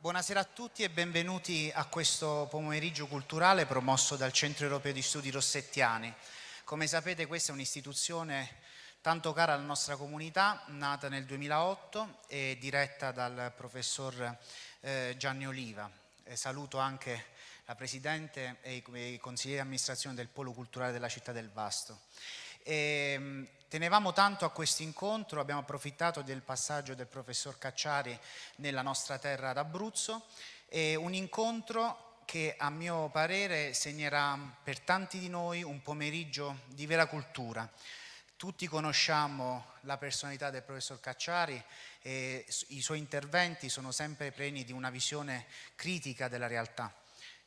Buonasera a tutti e benvenuti a questo pomeriggio culturale promosso dal Centro Europeo di Studi Rossettiani. Come sapete questa è un'istituzione tanto cara alla nostra comunità, nata nel 2008 e diretta dal professor eh, Gianni Oliva. Eh, saluto anche la Presidente e i consiglieri di amministrazione del Polo Culturale della città del Vasto. E, ehm, tenevamo tanto a questo incontro, abbiamo approfittato del passaggio del professor Cacciari nella nostra terra d'Abruzzo, un incontro che a mio parere segnerà per tanti di noi un pomeriggio di vera cultura. Tutti conosciamo la personalità del professor Cacciari e i suoi interventi sono sempre pieni di una visione critica della realtà.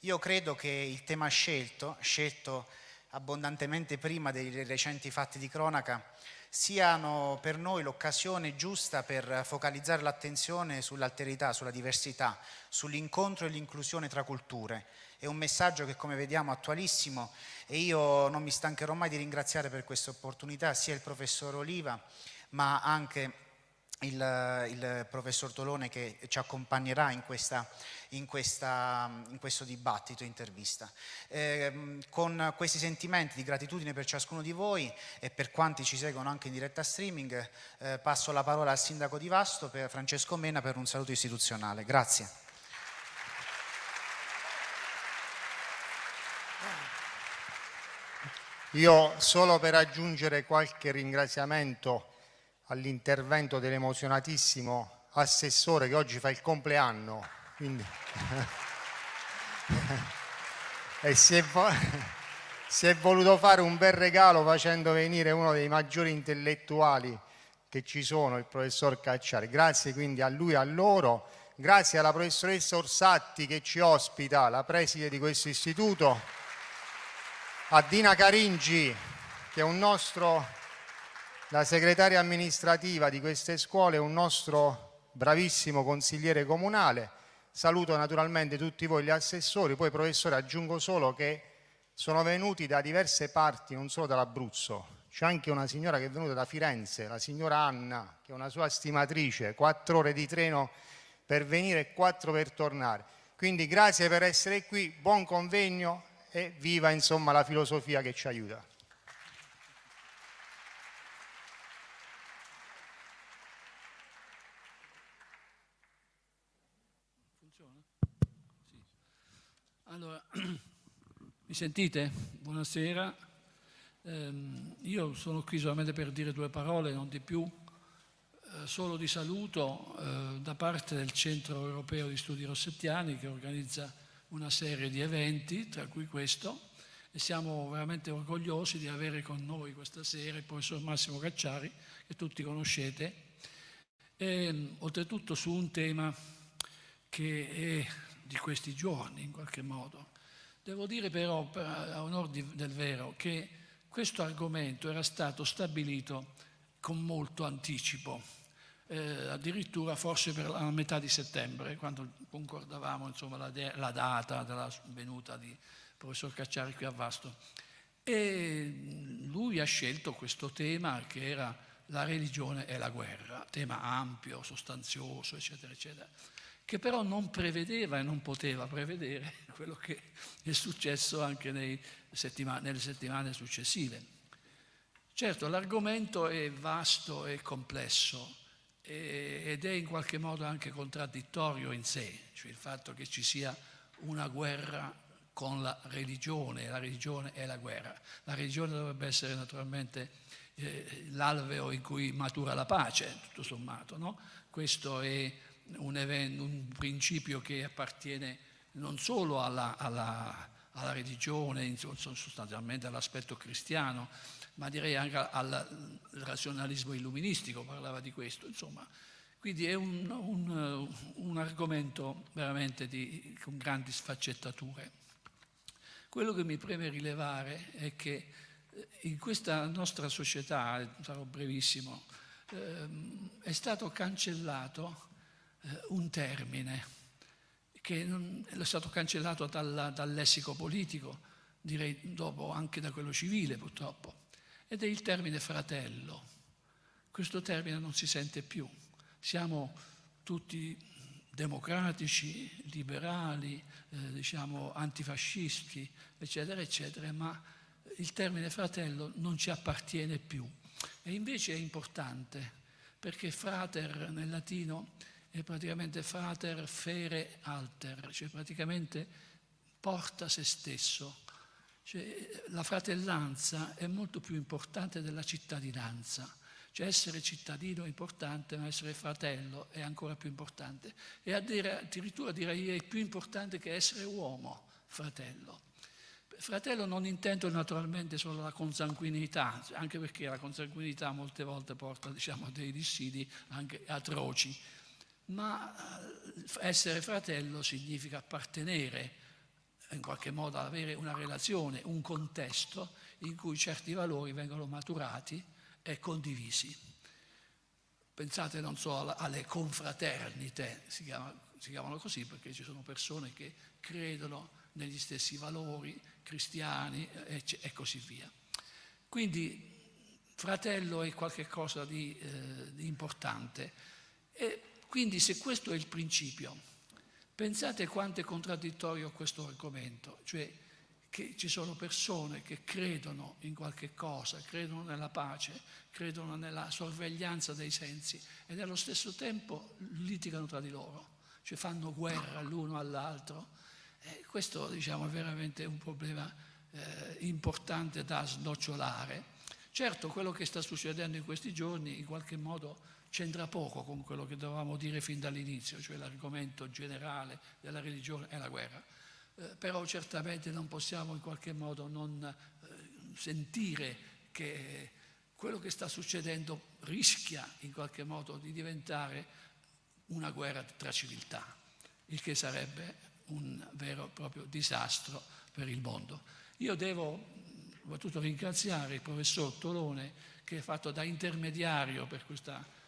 Io credo che il tema scelto, scelto abbondantemente prima dei recenti fatti di cronaca, siano per noi l'occasione giusta per focalizzare l'attenzione sull'alterità, sulla diversità, sull'incontro e l'inclusione tra culture. È un messaggio che come vediamo è attualissimo e io non mi stancherò mai di ringraziare per questa opportunità sia il professor Oliva ma anche il, il, professor Tolone che ci accompagnerà in, questa, in, questa, in questo dibattito, intervista. Eh, con questi sentimenti di gratitudine per ciascuno di voi e per quanti ci seguono anche in diretta streaming, eh, passo la parola al sindaco di Vasto, Francesco Mena, per un saluto istituzionale. Grazie. Io solo per aggiungere qualche ringraziamento all'intervento dell'emozionatissimo assessore che oggi fa il compleanno. Quindi... e si è, vo... si è voluto fare un bel regalo facendo venire uno dei maggiori intellettuali che ci sono, il professor Cacciari. Grazie quindi a lui e a loro. Grazie alla professoressa Orsatti che ci ospita, la preside di questo istituto, a Dina Caringi che è un nostro la segretaria amministrativa di queste scuole è un nostro bravissimo consigliere comunale. Saluto naturalmente tutti voi gli assessori, poi professore aggiungo solo che sono venuti da diverse parti, non solo dall'Abruzzo. C'è anche una signora che è venuta da Firenze, la signora Anna, che è una sua stimatrice, quattro ore di treno per venire e quattro per tornare. Quindi grazie per essere qui, buon convegno e viva insomma la filosofia che ci aiuta. Allora, mi sentite? Buonasera. Eh, io sono qui solamente per dire due parole, non di più, eh, solo di saluto eh, da parte del Centro Europeo di Studi Rossettiani che organizza una serie di eventi, tra cui questo, e siamo veramente orgogliosi di avere con noi questa sera il professor Massimo Cacciari, che tutti conoscete, e, ehm, oltretutto su un tema che è di questi giorni in qualche modo. Devo dire però, a onore del vero, che questo argomento era stato stabilito con molto anticipo, eh, addirittura forse per la metà di settembre, quando concordavamo insomma, la, la, data della venuta di professor Cacciari qui a Vasto. E lui ha scelto questo tema che era la religione e la guerra, tema ampio, sostanzioso, eccetera, eccetera che però non prevedeva e non poteva prevedere quello che è successo anche settima- nelle settimane successive. Certo, l'argomento è vasto e complesso e- ed è in qualche modo anche contraddittorio in sé, cioè il fatto che ci sia una guerra con la religione, la religione è la guerra. La religione dovrebbe essere naturalmente eh, l'alveo in cui matura la pace, tutto sommato, no? Questo è un, evento, un principio che appartiene non solo alla, alla, alla religione, sostanzialmente all'aspetto cristiano, ma direi anche al, razionalismo illuministico, parlava di questo, insomma. Quindi è un, un, un argomento veramente di, con grandi sfaccettature. Quello che mi preme rilevare è che eh, in questa nostra società, sarò brevissimo, ehm, è stato cancellato eh, un termine che non, è stato cancellato dalla, dal lessico politico, direi dopo anche da quello civile purtroppo, ed è il termine fratello. Questo termine non si sente più. Siamo tutti democratici, liberali, eh, diciamo antifascisti, eccetera, eccetera, ma il termine fratello non ci appartiene più. E invece è importante, perché frater nel latino è praticamente frater fere alter, cioè praticamente porta se stesso. Cioè, la fratellanza è molto più importante della cittadinanza. Cioè essere cittadino è importante, ma essere fratello è ancora più importante. E addirittura direi è più importante che essere uomo, fratello. Fratello non intendo naturalmente solo la consanguinità, anche perché la consanguinità molte volte porta diciamo, a dei dissidi anche atroci ma eh, essere fratello significa appartenere, in qualche modo avere una relazione, un contesto in cui certi valori vengono maturati e condivisi. Pensate, non so, alle confraternite, si chiamano, si chiamano così perché ci sono persone che credono negli stessi valori cristiani e così via. Quindi fratello è qualcosa di, eh, di importante. E quindi se questo è il principio, pensate quanto è contraddittorio questo argomento, cioè che ci sono persone che credono in qualche cosa, credono nella pace, credono nella sorveglianza dei sensi e nello stesso tempo litigano tra di loro, cioè fanno guerra l'uno all'altro. E questo diciamo, è veramente un problema eh, importante da snocciolare. Certo, quello che sta succedendo in questi giorni in qualche modo c'entra poco con quello che dovevamo dire fin dall'inizio, cioè l'argomento generale della religione è la guerra. Eh, però certamente non possiamo in qualche modo non eh, sentire che quello che sta succedendo rischia in qualche modo di diventare una guerra tra civiltà, il che sarebbe un vero e proprio disastro per il mondo. Io devo soprattutto ringraziare il professor Tolone che è fatto da intermediario per questa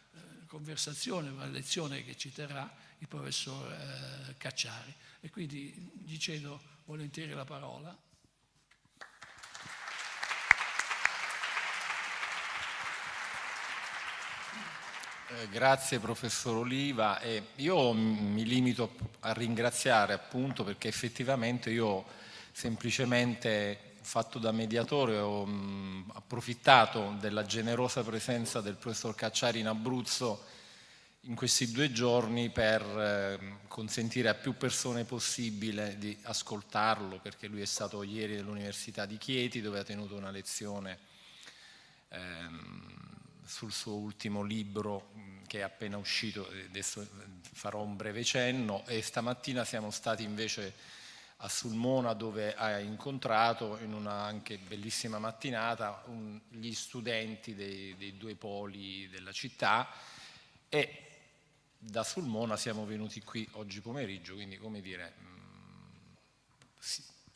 conversazione, una lezione che ci terrà il professor eh, Cacciari. E quindi gli cedo volentieri la parola. Eh, grazie professor Oliva. Eh, io mi limito a ringraziare appunto perché effettivamente io semplicemente fatto da mediatore, ho mh, mm, approfittato della generosa presenza del professor Cacciari in Abruzzo in questi due giorni per eh, consentire a più persone possibile di ascoltarlo, perché lui è stato ieri all'Università di Chieti dove ha tenuto una lezione ehm, sul suo ultimo libro mm, che è appena uscito, adesso eh, farò un breve cenno, e stamattina siamo stati invece a Sulmona dove ha incontrato in una anche bellissima mattinata un, gli studenti dei, dei, due poli della città e da Sulmona siamo venuti qui oggi pomeriggio, quindi come dire, mm,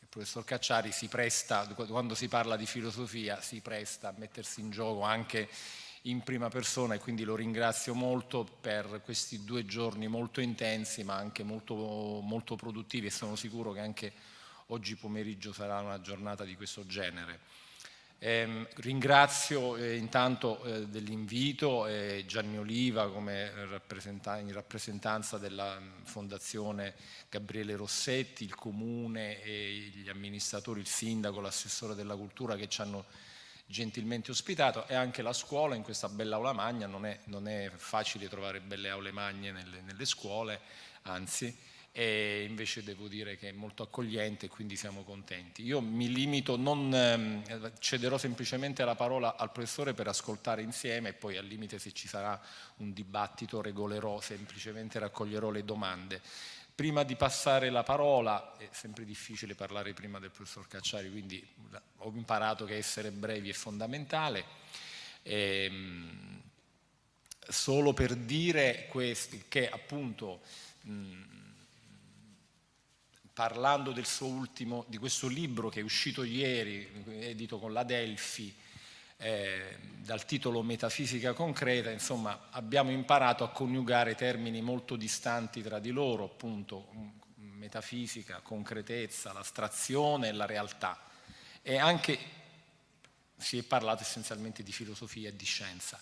il professor Cacciari si presta, quando si parla di filosofia, si presta a mettersi in gioco anche in prima persona e quindi lo ringrazio molto per questi due giorni molto intensi ma anche molto, molto produttivi e sono sicuro che anche oggi pomeriggio sarà una giornata di questo genere. Eh, ringrazio eh, intanto eh, dell'invito eh, Gianni Oliva come rappresentan in rappresentanza della mm, Fondazione Gabriele Rossetti, il Comune, e gli amministratori, il Sindaco, l'assessore della cultura che ci hanno gentilmente ospitato e anche la scuola in questa bella aula magna, non è, non è facile trovare belle aule magne nelle, nelle scuole, anzi, e invece devo dire che è molto accogliente e quindi siamo contenti. Io mi limito, non, ehm, cederò semplicemente la parola al professore per ascoltare insieme e poi al limite se ci sarà un dibattito regolerò, semplicemente raccoglierò le domande. Prima di passare la parola, è sempre difficile parlare prima del professor Cacciari, quindi ho imparato che essere brevi è fondamentale. Ehm, solo per dire questi, che appunto parlando del suo ultimo, di questo libro che è uscito ieri, edito con la Delphi, eh, dal titolo Metafisica concreta, insomma, abbiamo imparato a coniugare termini molto distanti tra di loro, appunto mm, metafisica, concretezza, l'astrazione e la realtà. E anche si è parlato essenzialmente di filosofia e di scienza.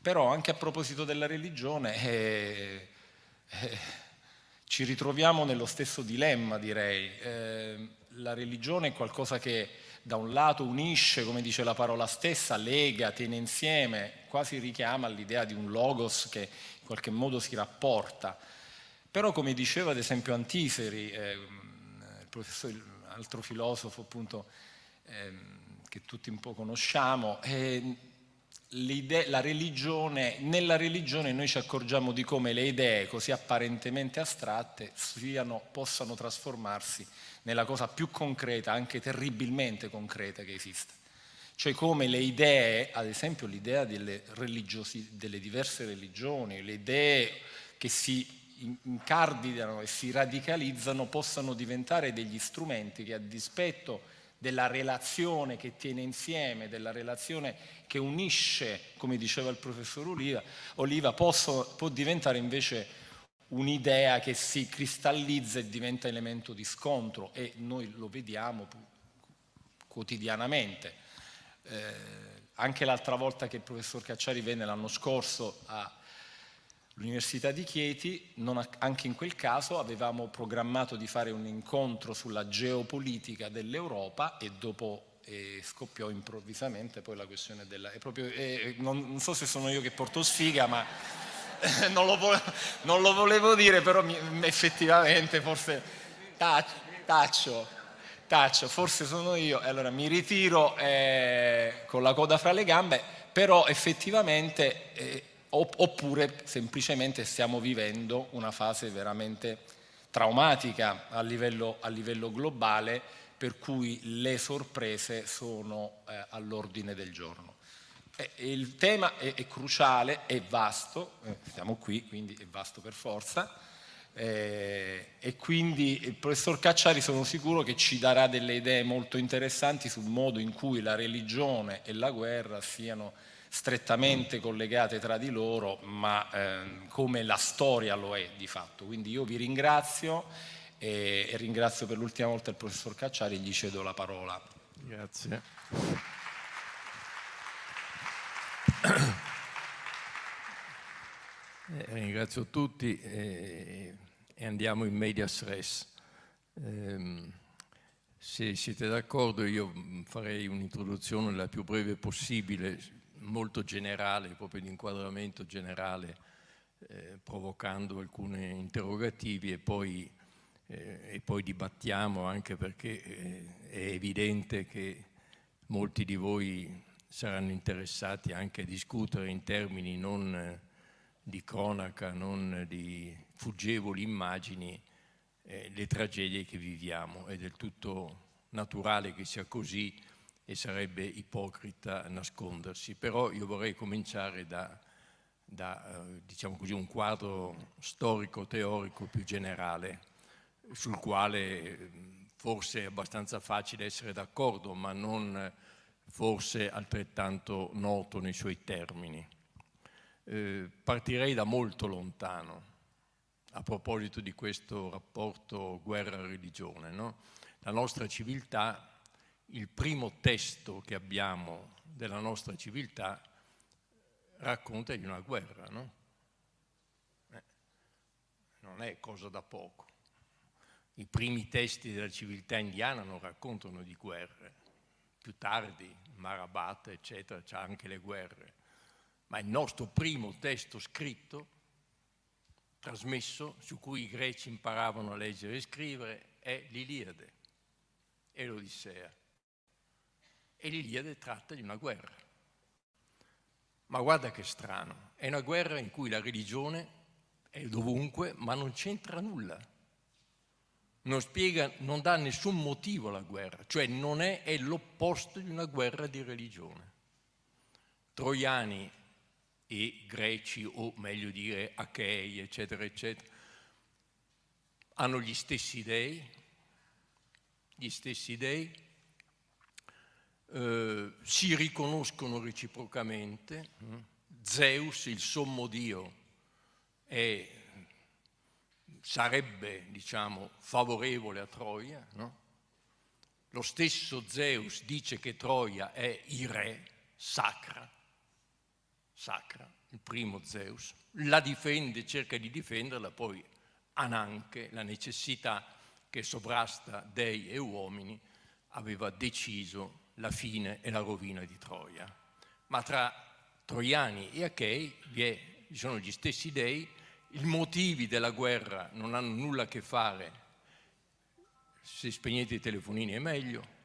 Però anche a proposito della religione eh, eh, ci ritroviamo nello stesso dilemma, direi. Eh, la religione è qualcosa che da un lato unisce, come dice la parola stessa, lega, tiene insieme, quasi richiama l'idea di un logos che in qualche modo si rapporta. Però come diceva ad esempio Antiseri, eh, il professor, altro filosofo appunto, eh, che tutti un po' conosciamo, eh, religione, nella religione noi ci accorgiamo di come le idee così apparentemente astratte siano, possano trasformarsi nella cosa più concreta, anche terribilmente concreta che esiste. Cioè come le idee, ad esempio l'idea delle, delle diverse religioni, le idee che si incardinano e si radicalizzano possano diventare degli strumenti che a dispetto della relazione che tiene insieme, della relazione che unisce, come diceva il professor Oliva, Oliva posso, può diventare invece un'idea che si cristallizza e diventa elemento di scontro e noi lo vediamo quotidianamente. Eh, anche l'altra volta che il professor Cacciari venne l'anno scorso a L'Università di Chieti, ha, anche in quel caso, avevamo programmato di fare un incontro sulla geopolitica dell'Europa e dopo e eh, scoppiò improvvisamente poi la questione della... Proprio, eh, non, non, so se sono io che porto sfiga, ma non, lo volevo, non, lo volevo dire, però mi, effettivamente forse taccio, taccio, taccio, forse sono io. E allora mi ritiro eh, con la coda fra le gambe, però effettivamente eh, oppure semplicemente stiamo vivendo una fase veramente traumatica a livello, a livello globale per cui le sorprese sono eh, all'ordine del giorno. E, e il tema è, è, cruciale, è vasto, eh, siamo qui quindi è vasto per forza, eh, e quindi il professor Cacciari sono sicuro che ci darà delle idee molto interessanti sul modo in cui la religione e la guerra siano strettamente collegate tra di loro, ma ehm, come la storia lo è di fatto. Quindi io vi ringrazio e, e ringrazio per l'ultima volta il professor Cacciari, gli cedo la parola. Grazie. Eh, ringrazio tutti eh, e andiamo in media stress. Eh, se siete d'accordo io farei un'introduzione la più breve possibile molto generale, proprio di inquadramento generale, eh, provocando alcuni interrogativi e poi, eh, e poi, dibattiamo anche perché eh, è evidente che molti di voi saranno interessati anche a discutere in termini non eh, di cronaca, non di fuggevoli immagini, eh, le tragedie che viviamo. È del tutto naturale che sia così e sarebbe ipocrita nascondersi, però io vorrei cominciare da, da eh, diciamo così, un quadro storico-teorico più generale, sul quale forse è abbastanza facile essere d'accordo, ma non forse altrettanto noto nei suoi termini. Eh, partirei da molto lontano a proposito di questo rapporto guerra-religione. No? La nostra civiltà il primo testo che abbiamo della nostra civiltà racconta di una guerra, no? Eh, non è cosa da poco. I primi testi della civiltà indiana non raccontano di guerre. Più tardi, Marabata, eccetera, c'ha anche le guerre. Ma il nostro primo testo scritto, trasmesso, su cui i greci imparavano a leggere e scrivere, è l'Iliade e l'Odissea. E l'Iliade tratta di una guerra. Ma guarda che strano, è una guerra in cui la religione è dovunque, ma non c'entra nulla. Non spiega, non dà nessun motivo alla guerra, cioè non è, è l'opposto di una guerra di religione. Troiani e greci, o meglio dire achei, eccetera, eccetera, hanno gli stessi dei, gli stessi dei, eh, si riconoscono reciprocamente. Zeus, il sommo dio, è, sarebbe diciamo, favorevole a Troia. No? Lo stesso Zeus dice che Troia è il re, sacra, sacra, il primo Zeus. La difende, cerca di difenderla, poi Ananche, la necessità che sovrasta dei e uomini, aveva deciso la fine e la rovina di Troia. Ma tra troiani e achei vi sono gli stessi dei, i motivi della guerra non hanno nulla a che fare, se spegnete i telefonini è meglio,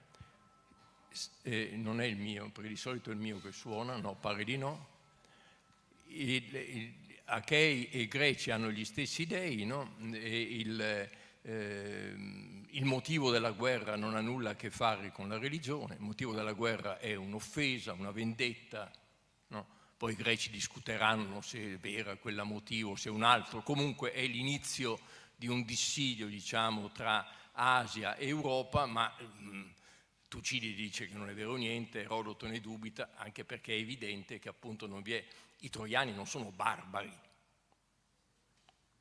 eh, non è il mio, perché di solito è il mio che suona, no, pare di no. Il, il, Achei e Greci hanno gli stessi dei, no? il, eh, il motivo della guerra non ha nulla a che fare con la religione, il motivo della guerra è un'offesa, una vendetta, no? poi i greci discuteranno se era quella motivo, se un altro, comunque è l'inizio di un dissidio diciamo, tra Asia e Europa, ma mh, mm, Tucidi dice che non è vero niente, Erodoto ne dubita, anche perché è evidente che appunto non vi è, i troiani non sono barbari,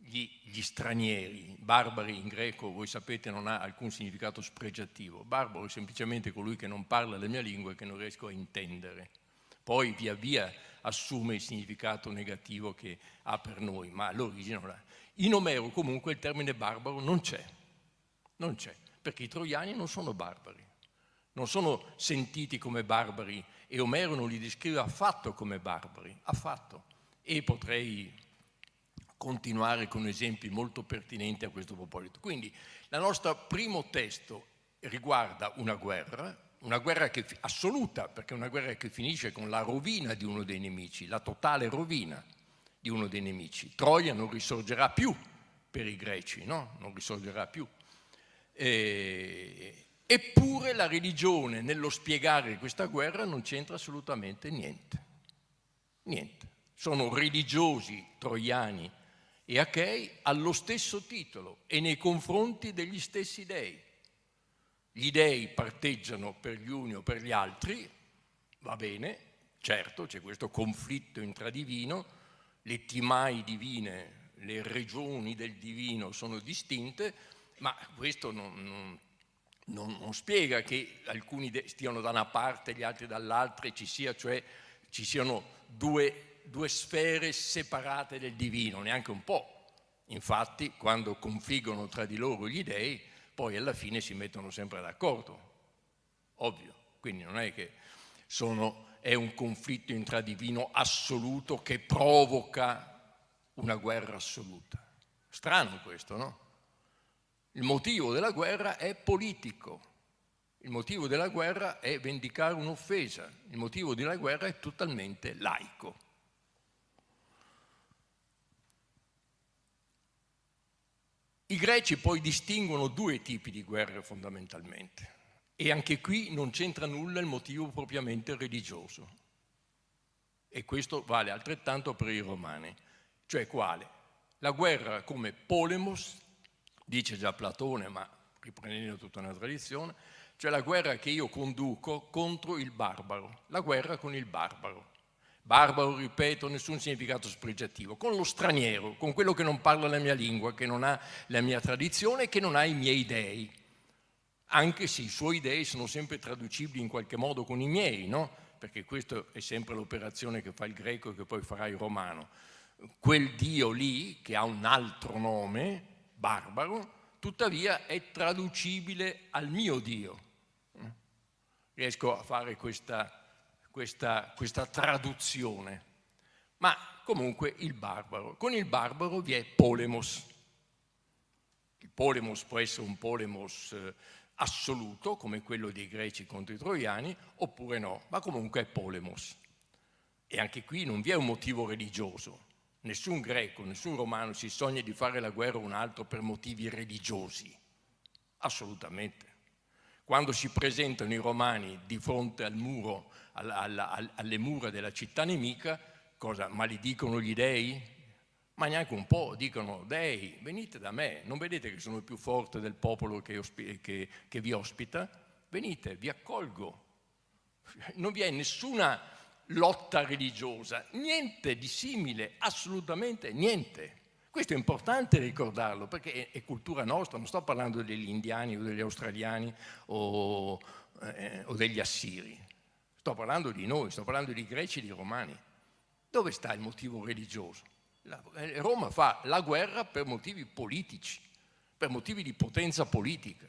gli, gli, stranieri, barbari in greco, voi sapete, non ha alcun significato spregiativo. Barbaro è semplicemente colui che non parla la mia lingua e che non riesco a intendere. Poi via via assume il significato negativo che ha per noi, ma l'origine non ha. In Omero comunque il termine barbaro non c'è, non c'è, perché i troiani non sono barbari, non sono sentiti come barbari e Omero non li descrive affatto come barbari, affatto. E potrei continuare con esempi molto pertinenti a questo proposito. Quindi il nostro primo testo riguarda una guerra, una guerra che, assoluta, perché è una guerra che finisce con la rovina di uno dei nemici, la totale rovina di uno dei nemici. Troia non risorgerà più per i greci, no? Non risorgerà più. E... Eppure la religione nello spiegare questa guerra non c'entra assolutamente niente. Niente. Sono religiosi troiani e Achei allo stesso titolo e nei confronti degli stessi dei. Gli dei parteggiano per gli uni o per gli altri, va bene, certo c'è questo conflitto intradivino, le timai divine, le regioni del divino sono distinte, ma questo non, non non, non, spiega che alcuni stiano da una parte e gli altri dall'altra e ci, sia, cioè, ci siano due due sfere separate del divino, neanche un po'. Infatti, quando confliggono tra di loro gli dèi, poi alla fine si mettono sempre d'accordo. Ovvio. Quindi non è che sono, è un conflitto intradivino assoluto che provoca una guerra assoluta. Strano questo, no? Il motivo della guerra è politico. Il motivo della guerra è vendicare un'offesa, il motivo della guerra è totalmente laico. I greci poi distinguono due tipi di guerre fondamentalmente e anche qui non c'entra nulla il motivo propriamente religioso. E questo vale altrettanto per i romani. Cioè quale? La guerra come polemos, dice già Platone, ma riprendendo tutta una tradizione, cioè la guerra che io conduco contro il barbaro, la guerra con il barbaro barbaro, ripeto, nessun significato spregiativo, con lo straniero, con quello che non parla la mia lingua, che non ha la mia tradizione, che non ha i miei dei, anche se i suoi dei sono sempre traducibili in qualche modo con i miei, no? perché questa è sempre l'operazione che fa il greco e che poi farà il romano. Quel Dio lì, che ha un altro nome, barbaro, tuttavia è traducibile al mio Dio. Riesco a fare questa questa, questa traduzione. Ma comunque il barbaro. Con il barbaro vi è polemos. Il polemos può essere un polemos eh, assoluto, come quello dei greci contro i troiani, oppure no, ma comunque è polemos. E anche qui non vi è un motivo religioso. Nessun greco, nessun romano si sogna di fare la guerra a un altro per motivi religiosi. Assolutamente. Quando si presentano i romani di fronte al muro alla, alla, alle mura della città nemica, cosa maledicono gli dei? Ma neanche un po', dicono dei, venite da me, non vedete che sono più forte del popolo che, che, che vi ospita? Venite, vi accolgo. Non vi è nessuna lotta religiosa, niente di simile, assolutamente niente. Questo è importante ricordarlo perché è, cultura nostra, non sto parlando degli indiani o degli australiani o, eh, o degli assiri, Sto parlando di noi, sto parlando di greci e di romani. Dove sta il motivo religioso? La, eh, Roma fa la guerra per motivi politici, per motivi di potenza politica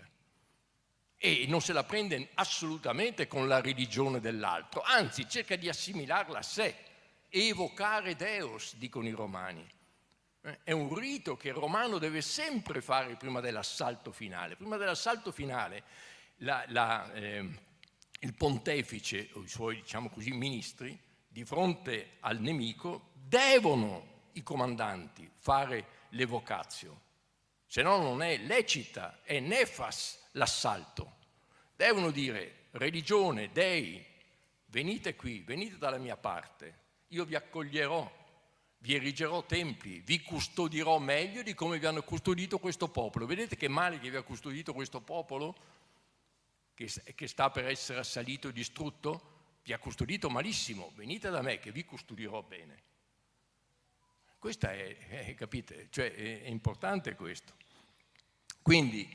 e non se la prende assolutamente con la religione dell'altro, anzi cerca di assimilarla a sé, evocare Deus, dicono i romani. Eh, è un rito che il romano deve sempre fare prima dell'assalto finale. Prima dell'assalto finale la, la, eh, il pontefice o i suoi, diciamo così, ministri, di fronte al nemico, devono i comandanti fare l'evocazio, se no non è lecita, è nefas l'assalto. Devono dire religione, dei, venite qui, venite dalla mia parte, io vi accoglierò, vi erigerò templi, vi custodirò meglio di come vi hanno custodito questo popolo. Vedete che male che vi ha custodito questo popolo? che, che sta per essere assalito e distrutto, vi ha custodito malissimo, venite da me che vi custodirò bene. Questa è, è eh, capite, cioè è, è, importante questo. Quindi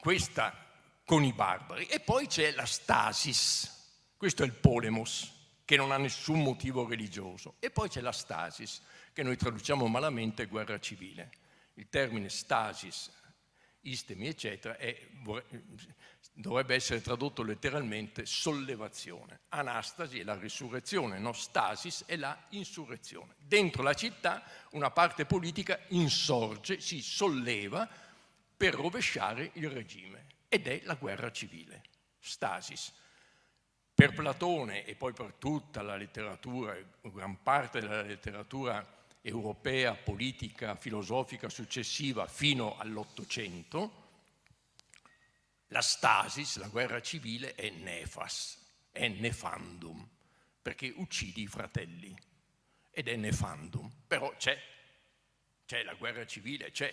questa con i barbari e poi c'è la stasis, questo è il polemos che non ha nessun motivo religioso e poi c'è la stasis che noi traduciamo malamente guerra civile. Il termine stasis, istemi eccetera è, dovrebbe essere tradotto letteralmente sollevazione. Anastasi è la risurrezione, no? Stasis è la insurrezione. Dentro la città una parte politica insorge, si solleva per rovesciare il regime ed è la guerra civile, Stasis. Per Platone e poi per tutta la letteratura, gran parte della letteratura europea, politica, filosofica successiva fino all'Ottocento, la stasis, la guerra civile, è nefas, è nefandum, perché uccidi i fratelli ed è nefandum. Però c'è, c'è la guerra civile, c'è.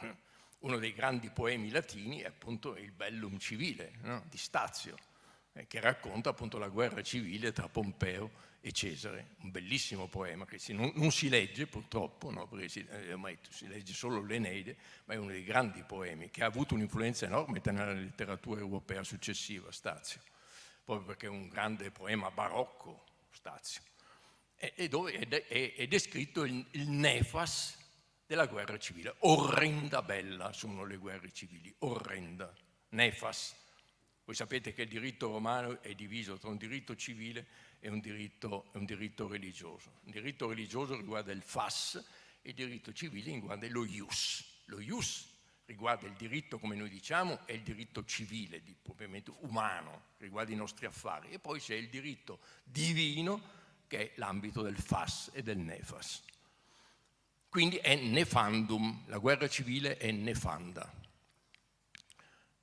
Eh. Uno dei grandi poemi latini è appunto il Bellum Civile no? di Stazio, eh, che racconta appunto la guerra civile tra Pompeo e e Cesare, un bellissimo poema che si, non, non, si legge purtroppo, no, perché si, eh, ormai si legge solo l'Eneide, ma è uno dei grandi poemi che ha avuto un'influenza enorme nella letteratura europea successiva, Stazio, proprio perché è un grande poema barocco, Stazio, e, e dove è, è, è, descritto il, il nefas della guerra civile, orrenda bella sono le guerre civili, orrenda, nefas. Voi sapete che il diritto romano è diviso tra un diritto civile è un diritto, è un diritto religioso. Il diritto religioso riguarda il FAS, il diritto civile riguarda lo IUS. Lo IUS riguarda il diritto, come noi diciamo, è il diritto civile, di, propriamente umano, riguarda i nostri affari. E poi c'è il diritto divino, che è l'ambito del FAS e del NEFAS. Quindi è nefandum, la guerra civile è nefanda.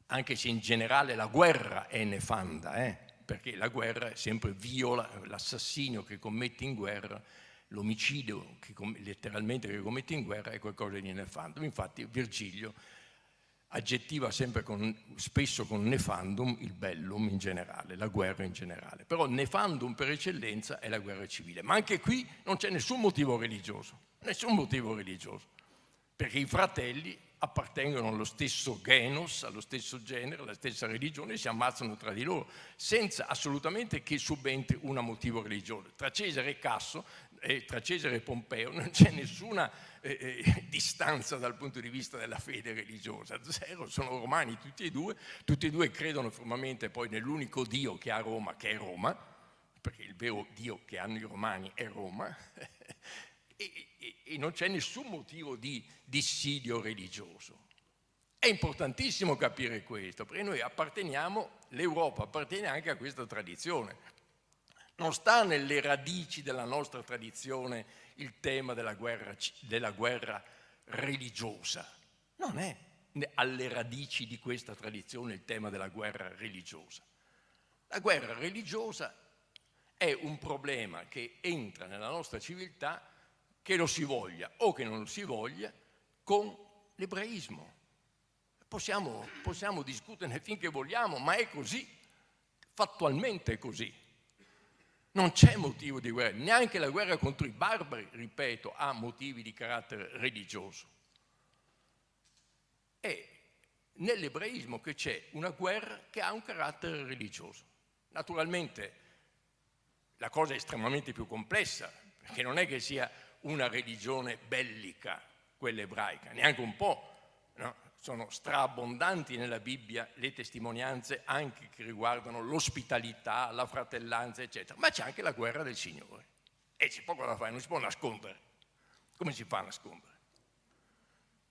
Anche se in generale la guerra è nefanda, eh? perché la guerra è sempre viola, l'assassinio che commette in guerra, l'omicidio che letteralmente che commette in guerra è qualcosa di nefando. Infatti Virgilio aggettiva sempre con, spesso con nefandum il bellum in generale, la guerra in generale. Però nefandum per eccellenza è la guerra civile. Ma anche qui non c'è nessun motivo religioso, nessun motivo religioso, perché i fratelli appartengono allo stesso genus, allo stesso genere, alla stessa religione, si ammazzano tra di loro, senza assolutamente che subentri una motivo religioso. Tra Cesare e Casso e eh, tra Cesare e Pompeo non c'è nessuna eh, eh, distanza dal punto di vista della fede religiosa, zero, sono romani tutti e due, tutti e due credono fermamente poi nell'unico Dio che ha Roma, che è Roma, perché il vero Dio che hanno i romani è Roma, e, e, non c'è nessun motivo di dissidio religioso. È importantissimo capire questo, perché noi apparteniamo, l'Europa appartiene anche a questa tradizione. Non sta nelle radici della nostra tradizione il tema della guerra, della guerra religiosa, non è alle radici di questa tradizione il tema della guerra religiosa. La guerra religiosa è un problema che entra nella nostra civiltà che lo si voglia o che non lo si voglia, con l'ebraismo. Possiamo, possiamo discuterne finché vogliamo, ma è così, fattualmente è così. Non c'è motivo di guerra, neanche la guerra contro i barbari, ripeto, ha motivi di carattere religioso. È nell'ebraismo che c'è una guerra che ha un carattere religioso. Naturalmente la cosa è estremamente più complessa, perché non è che sia una religione bellica, quella ebraica, neanche un po'. No? Sono straabbondanti nella Bibbia le testimonianze anche che riguardano l'ospitalità, la fratellanza, eccetera. Ma c'è anche la guerra del Signore. E c'è poco da fare, non si può nascondere. Come si fa a nascondere?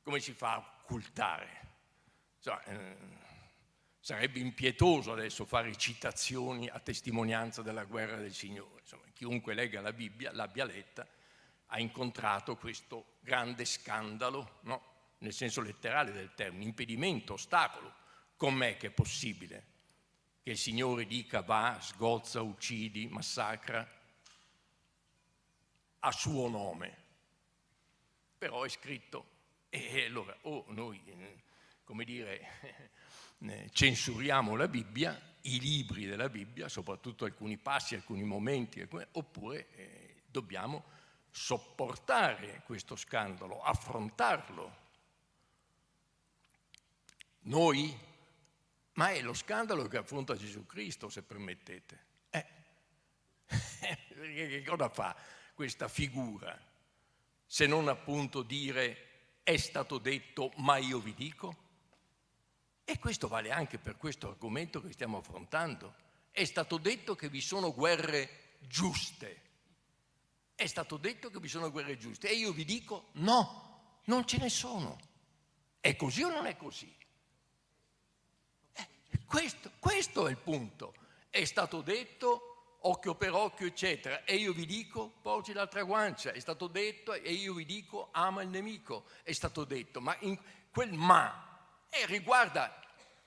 Come si fa a occultare? Cioè, eh, sarebbe impietoso adesso fare citazioni a testimonianza della guerra del Signore. Insomma, chiunque legga la Bibbia l'abbia letta ha incontrato questo grande scandalo, no? nel senso letterale del termine, impedimento, ostacolo. Com'è che è possibile che il Signore dica va, sgozza, uccidi, massacra a suo nome? Però è scritto. E allora o noi, eh, come dire, eh, censuriamo la Bibbia, i libri della Bibbia, soprattutto alcuni passi, alcuni momenti, oppure eh, dobbiamo sopportare questo scandalo, affrontarlo. Noi? Ma è lo scandalo che affronta Gesù Cristo, se permettete. Eh. che cosa fa questa figura? Se non appunto dire è stato detto ma io vi dico? E questo vale anche per questo argomento che stiamo affrontando. È stato detto che vi sono guerre giuste è stato detto che vi sono guerre giuste e io vi dico no, non ce ne sono. È così o non è così? Eh, questo, questo è il punto. È stato detto occhio per occhio, eccetera, e io vi dico porci l'altra guancia. È stato detto e io vi dico ama il nemico. È stato detto, ma quel ma eh, riguarda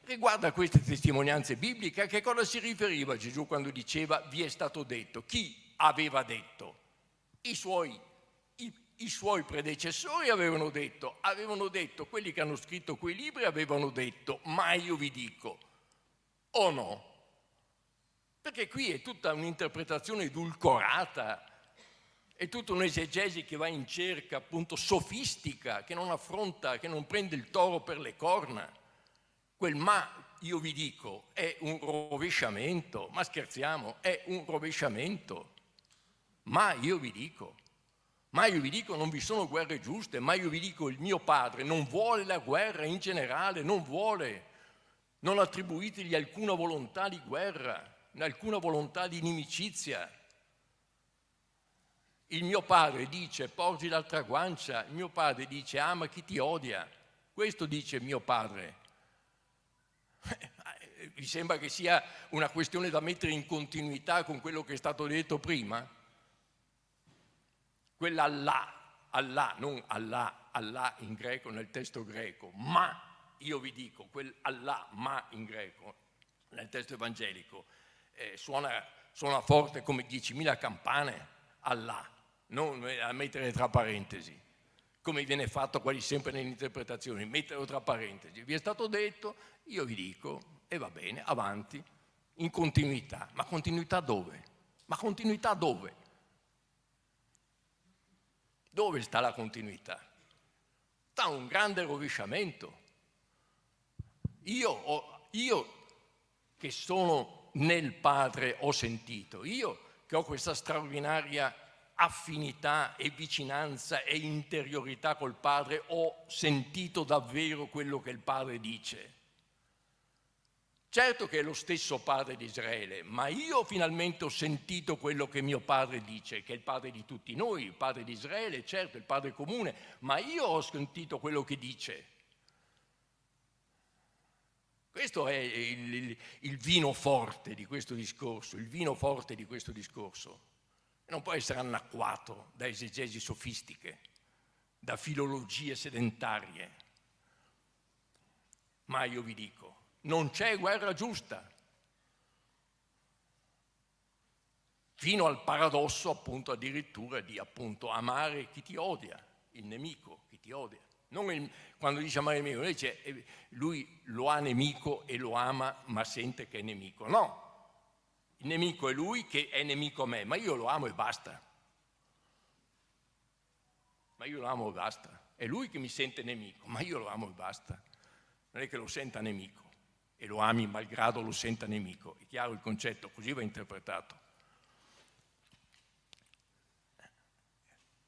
Riguardo queste testimonianze bibliche, a che cosa si riferiva Gesù quando diceva vi è stato detto? Chi aveva detto? I suoi, i, i suoi predecessori avevano detto, avevano detto, quelli che hanno scritto quei libri avevano detto, ma io vi dico, o no? Perché qui è tutta un'interpretazione edulcorata, è tutta un'esegesi che va in cerca appunto sofistica, che non affronta, che non prende il toro per le corna. Quel ma, io vi dico, è un rovesciamento, ma scherziamo, è un rovesciamento. Ma io vi dico, ma io vi dico non vi sono guerre giuste, ma io vi dico il mio padre non vuole la guerra in generale, non vuole, non attribuitegli alcuna volontà di guerra, alcuna volontà di inimicizia. Il mio padre dice porgi l'altra guancia, il mio padre dice ama chi ti odia, questo dice mio padre. Vi sembra che sia una questione da mettere in continuità con quello che è stato detto prima? quella là, Allah, non Allah, Allah in greco, nel testo greco, ma io vi dico, quel Allah, ma in greco, nel testo evangelico, eh, suona, suona forte come 10.000 campane, Allah, non eh, a mettere tra parentesi come viene fatto quasi sempre nelle interpretazioni, metterlo tra parentesi. Vi è stato detto, io vi dico, e va bene, avanti, in continuità. Ma continuità dove? Ma continuità dove? Dove sta la continuità? Sta un grande rovesciamento. Io, ho, io che sono nel Padre ho sentito, io che ho questa straordinaria affinità e vicinanza e interiorità col Padre, ho sentito davvero quello che il Padre dice. Certo che è lo stesso padre di Israele, ma io finalmente ho sentito quello che mio padre dice, che è il padre di tutti noi, il padre di Israele, certo, il padre comune, ma io ho sentito quello che dice. Questo è il, il, il vino forte di questo discorso, il vino forte di questo discorso. Non può essere anacquato da esegesi sofistiche, da filologie sedentarie. Ma io vi dico, non c'è guerra giusta. Fino al paradosso appunto addirittura di appunto amare chi ti odia, il nemico, chi ti odia. Il, quando dice amare il nemico, invece eh, lui lo ha nemico e lo ama ma sente che è nemico. No, il nemico è lui che è nemico a me, ma io lo amo e basta. Ma io lo amo e basta. È lui che mi sente nemico, ma io lo amo e basta. Non è che lo senta nemico e lo ami malgrado lo senta nemico. È chiaro il concetto, così va interpretato.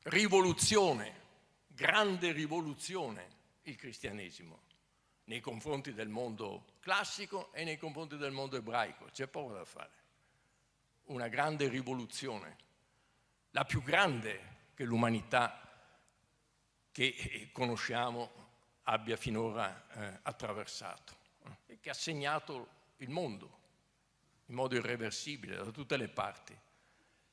Rivoluzione, grande rivoluzione il cristianesimo nei confronti del mondo classico e nei confronti del mondo ebraico. C'è poco da fare. Una grande rivoluzione, la più grande che l'umanità che conosciamo abbia finora eh, attraversato che ha segnato il mondo in modo irreversibile da tutte le parti.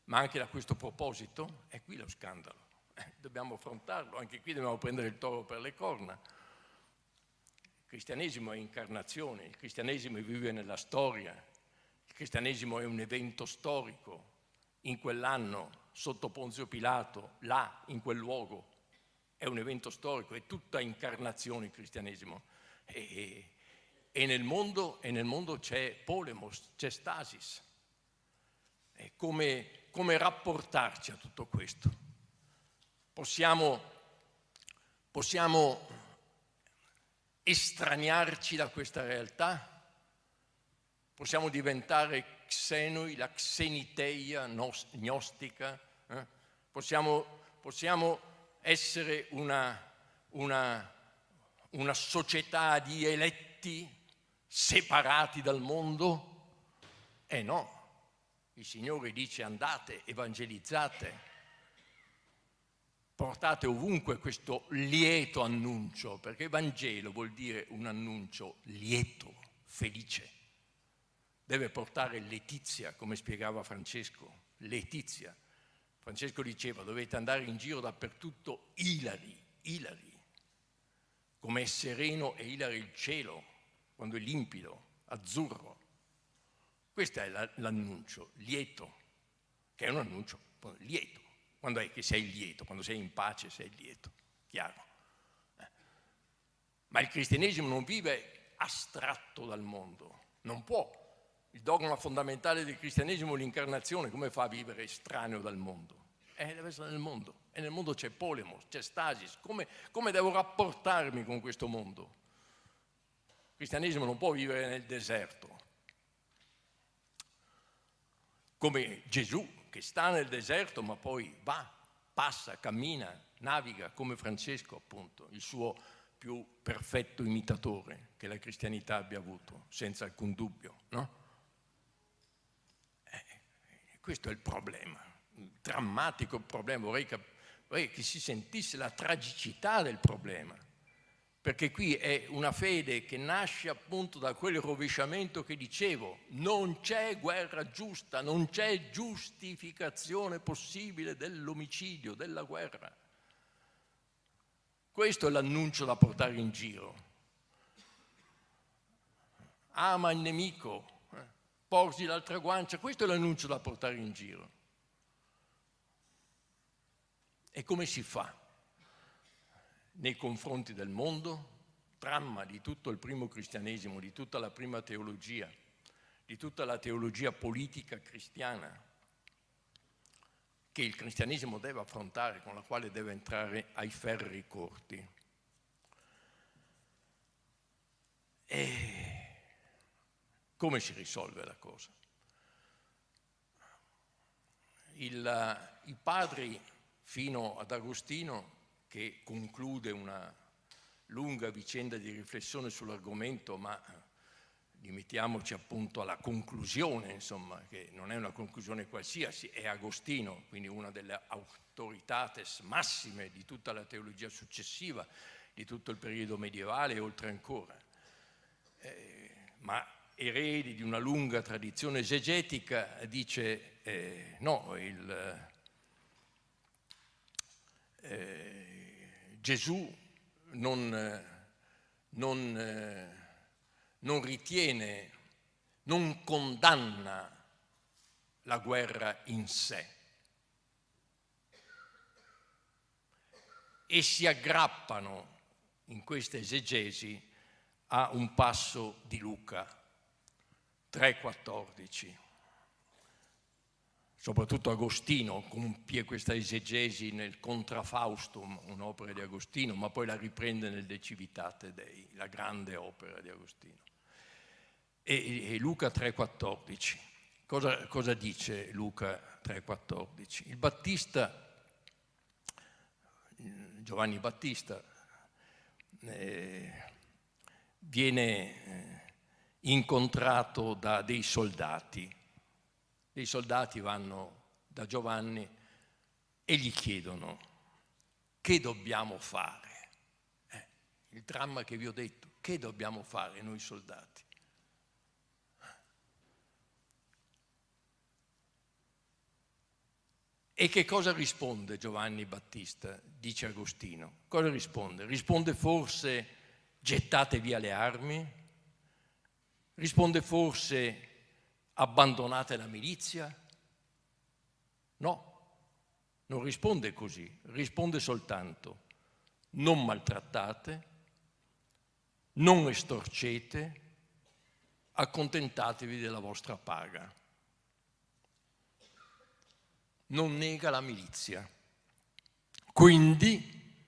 Ma anche da questo proposito è qui lo scandalo. Eh, dobbiamo affrontarlo, anche qui dobbiamo prendere il toro per le corna. Il cristianesimo è incarnazione, il cristianesimo vive nella storia, il cristianesimo è un evento storico. In quell'anno, sotto Ponzio Pilato, là, in quel luogo, è un evento storico, è tutta incarnazione il cristianesimo. E e nel mondo, e nel mondo c'è polemos, c'è stasis. E come, come rapportarci a tutto questo? Possiamo, possiamo estraniarci da questa realtà? Possiamo diventare xenoi, la xeniteia nos, gnostica? Eh? Possiamo, possiamo, essere una, una, una società di eletti? separati dal mondo? Eh no, il Signore dice andate, evangelizzate, portate ovunque questo lieto annuncio, perché Vangelo vuol dire un annuncio lieto, felice. Deve portare letizia, come spiegava Francesco, letizia. Francesco diceva dovete andare in giro dappertutto ilari, ilari, come è sereno e ilare il cielo quando è limpido, azzurro. Questo è l'annuncio, lieto, che è un annuncio lieto. Quando è che sei lieto? Quando sei in pace sei lieto, chiaro. Eh. Ma il cristianesimo non vive astratto dal mondo, non può. Il dogma fondamentale del cristianesimo è l'incarnazione, come fa a vivere estraneo dal mondo? Eh, deve essere nel mondo, e nel mondo c'è polemos, c'è stasis, come, come devo rapportarmi con questo mondo? Il cristianesimo non può vivere nel deserto. Come Gesù che sta nel deserto ma poi va, passa, cammina, naviga come Francesco appunto, il suo più perfetto imitatore che la cristianità abbia avuto, senza alcun dubbio. No? Eh, eh questo è il problema, il drammatico problema, vorrei che, vorrei che si sentisse la tragicità del problema perché qui è una fede che nasce appunto da quel rovesciamento che dicevo, non c'è guerra giusta, non c'è giustificazione possibile dell'omicidio, della guerra. Questo è l'annuncio da portare in giro. Ama il nemico, eh? porsi l'altra guancia, questo è l'annuncio da portare in giro. E come si fa? nei confronti del mondo, tramma di tutto il primo cristianesimo, di tutta la prima teologia, di tutta la teologia politica cristiana che il cristianesimo deve affrontare, con la quale deve entrare ai ferri corti. E come si risolve la cosa? Il, eh, I padri fino ad Agostino che conclude una lunga vicenda di riflessione sull'argomento, ma eh, limitiamoci appunto alla conclusione, insomma, che non è una conclusione qualsiasi, è Agostino, quindi una delle autoritates massime di tutta la teologia successiva, di tutto il periodo medievale e oltre ancora. Eh, ma eredi di una lunga tradizione esegetica dice eh, no, il... Eh, Gesù non, non, non ritiene, non condanna la guerra in sé. E si aggrappano in questa esegesi a un passo di Luca 3,14 soprattutto Agostino compie questa esegesi nel Contrafaustum, un'opera di Agostino, ma poi la riprende nel De Civitate Dei, la grande opera di Agostino. E, e Luca 3,14. Cosa, cosa dice Luca 3,14? Il Battista, Giovanni Battista, eh, viene eh, incontrato da dei soldati dei soldati vanno da Giovanni e gli chiedono che dobbiamo fare? Eh, il dramma che vi ho detto, che dobbiamo fare noi soldati? E che cosa risponde Giovanni Battista, dice Agostino? Cosa risponde? Risponde forse gettate via le armi? Risponde forse abbandonate la milizia? No, non risponde così, risponde soltanto non maltrattate, non estorcete, accontentatevi della vostra paga. Non nega la milizia. Quindi,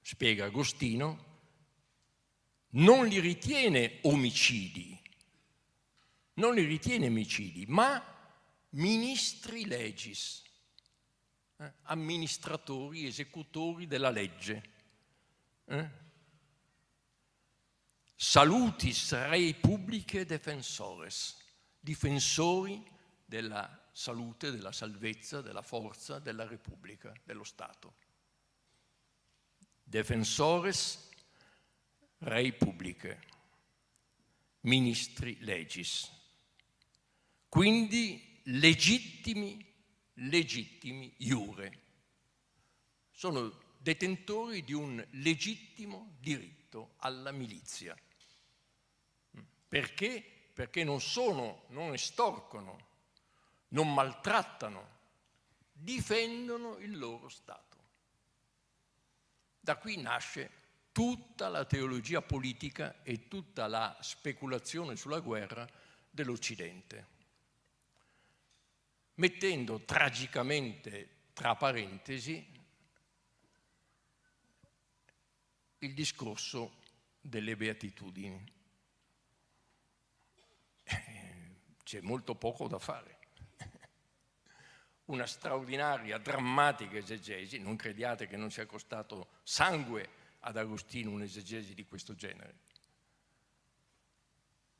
spiega Agostino, non li ritiene omicidi, non li ritiene omicidi, ma ministri legis, eh? amministratori, esecutori della legge. Eh? Salutis rei pubbliche defensores, difensori della salute, della salvezza, della forza, della Repubblica, dello Stato. Defensores rei pubbliche, ministri legis quindi legittimi, legittimi iure. Sono detentori di un legittimo diritto alla milizia. Mm. Perché? Perché non sono, non estorcono, non maltrattano, difendono il loro Stato. Da qui nasce tutta la teologia politica e tutta la speculazione sulla guerra dell'Occidente mettendo tragicamente tra parentesi il discorso delle beatitudini. Eh, c'è molto poco da fare. Una straordinaria, drammatica esegesi, non crediate che non sia costato sangue ad Agostino un'esegesi di questo genere,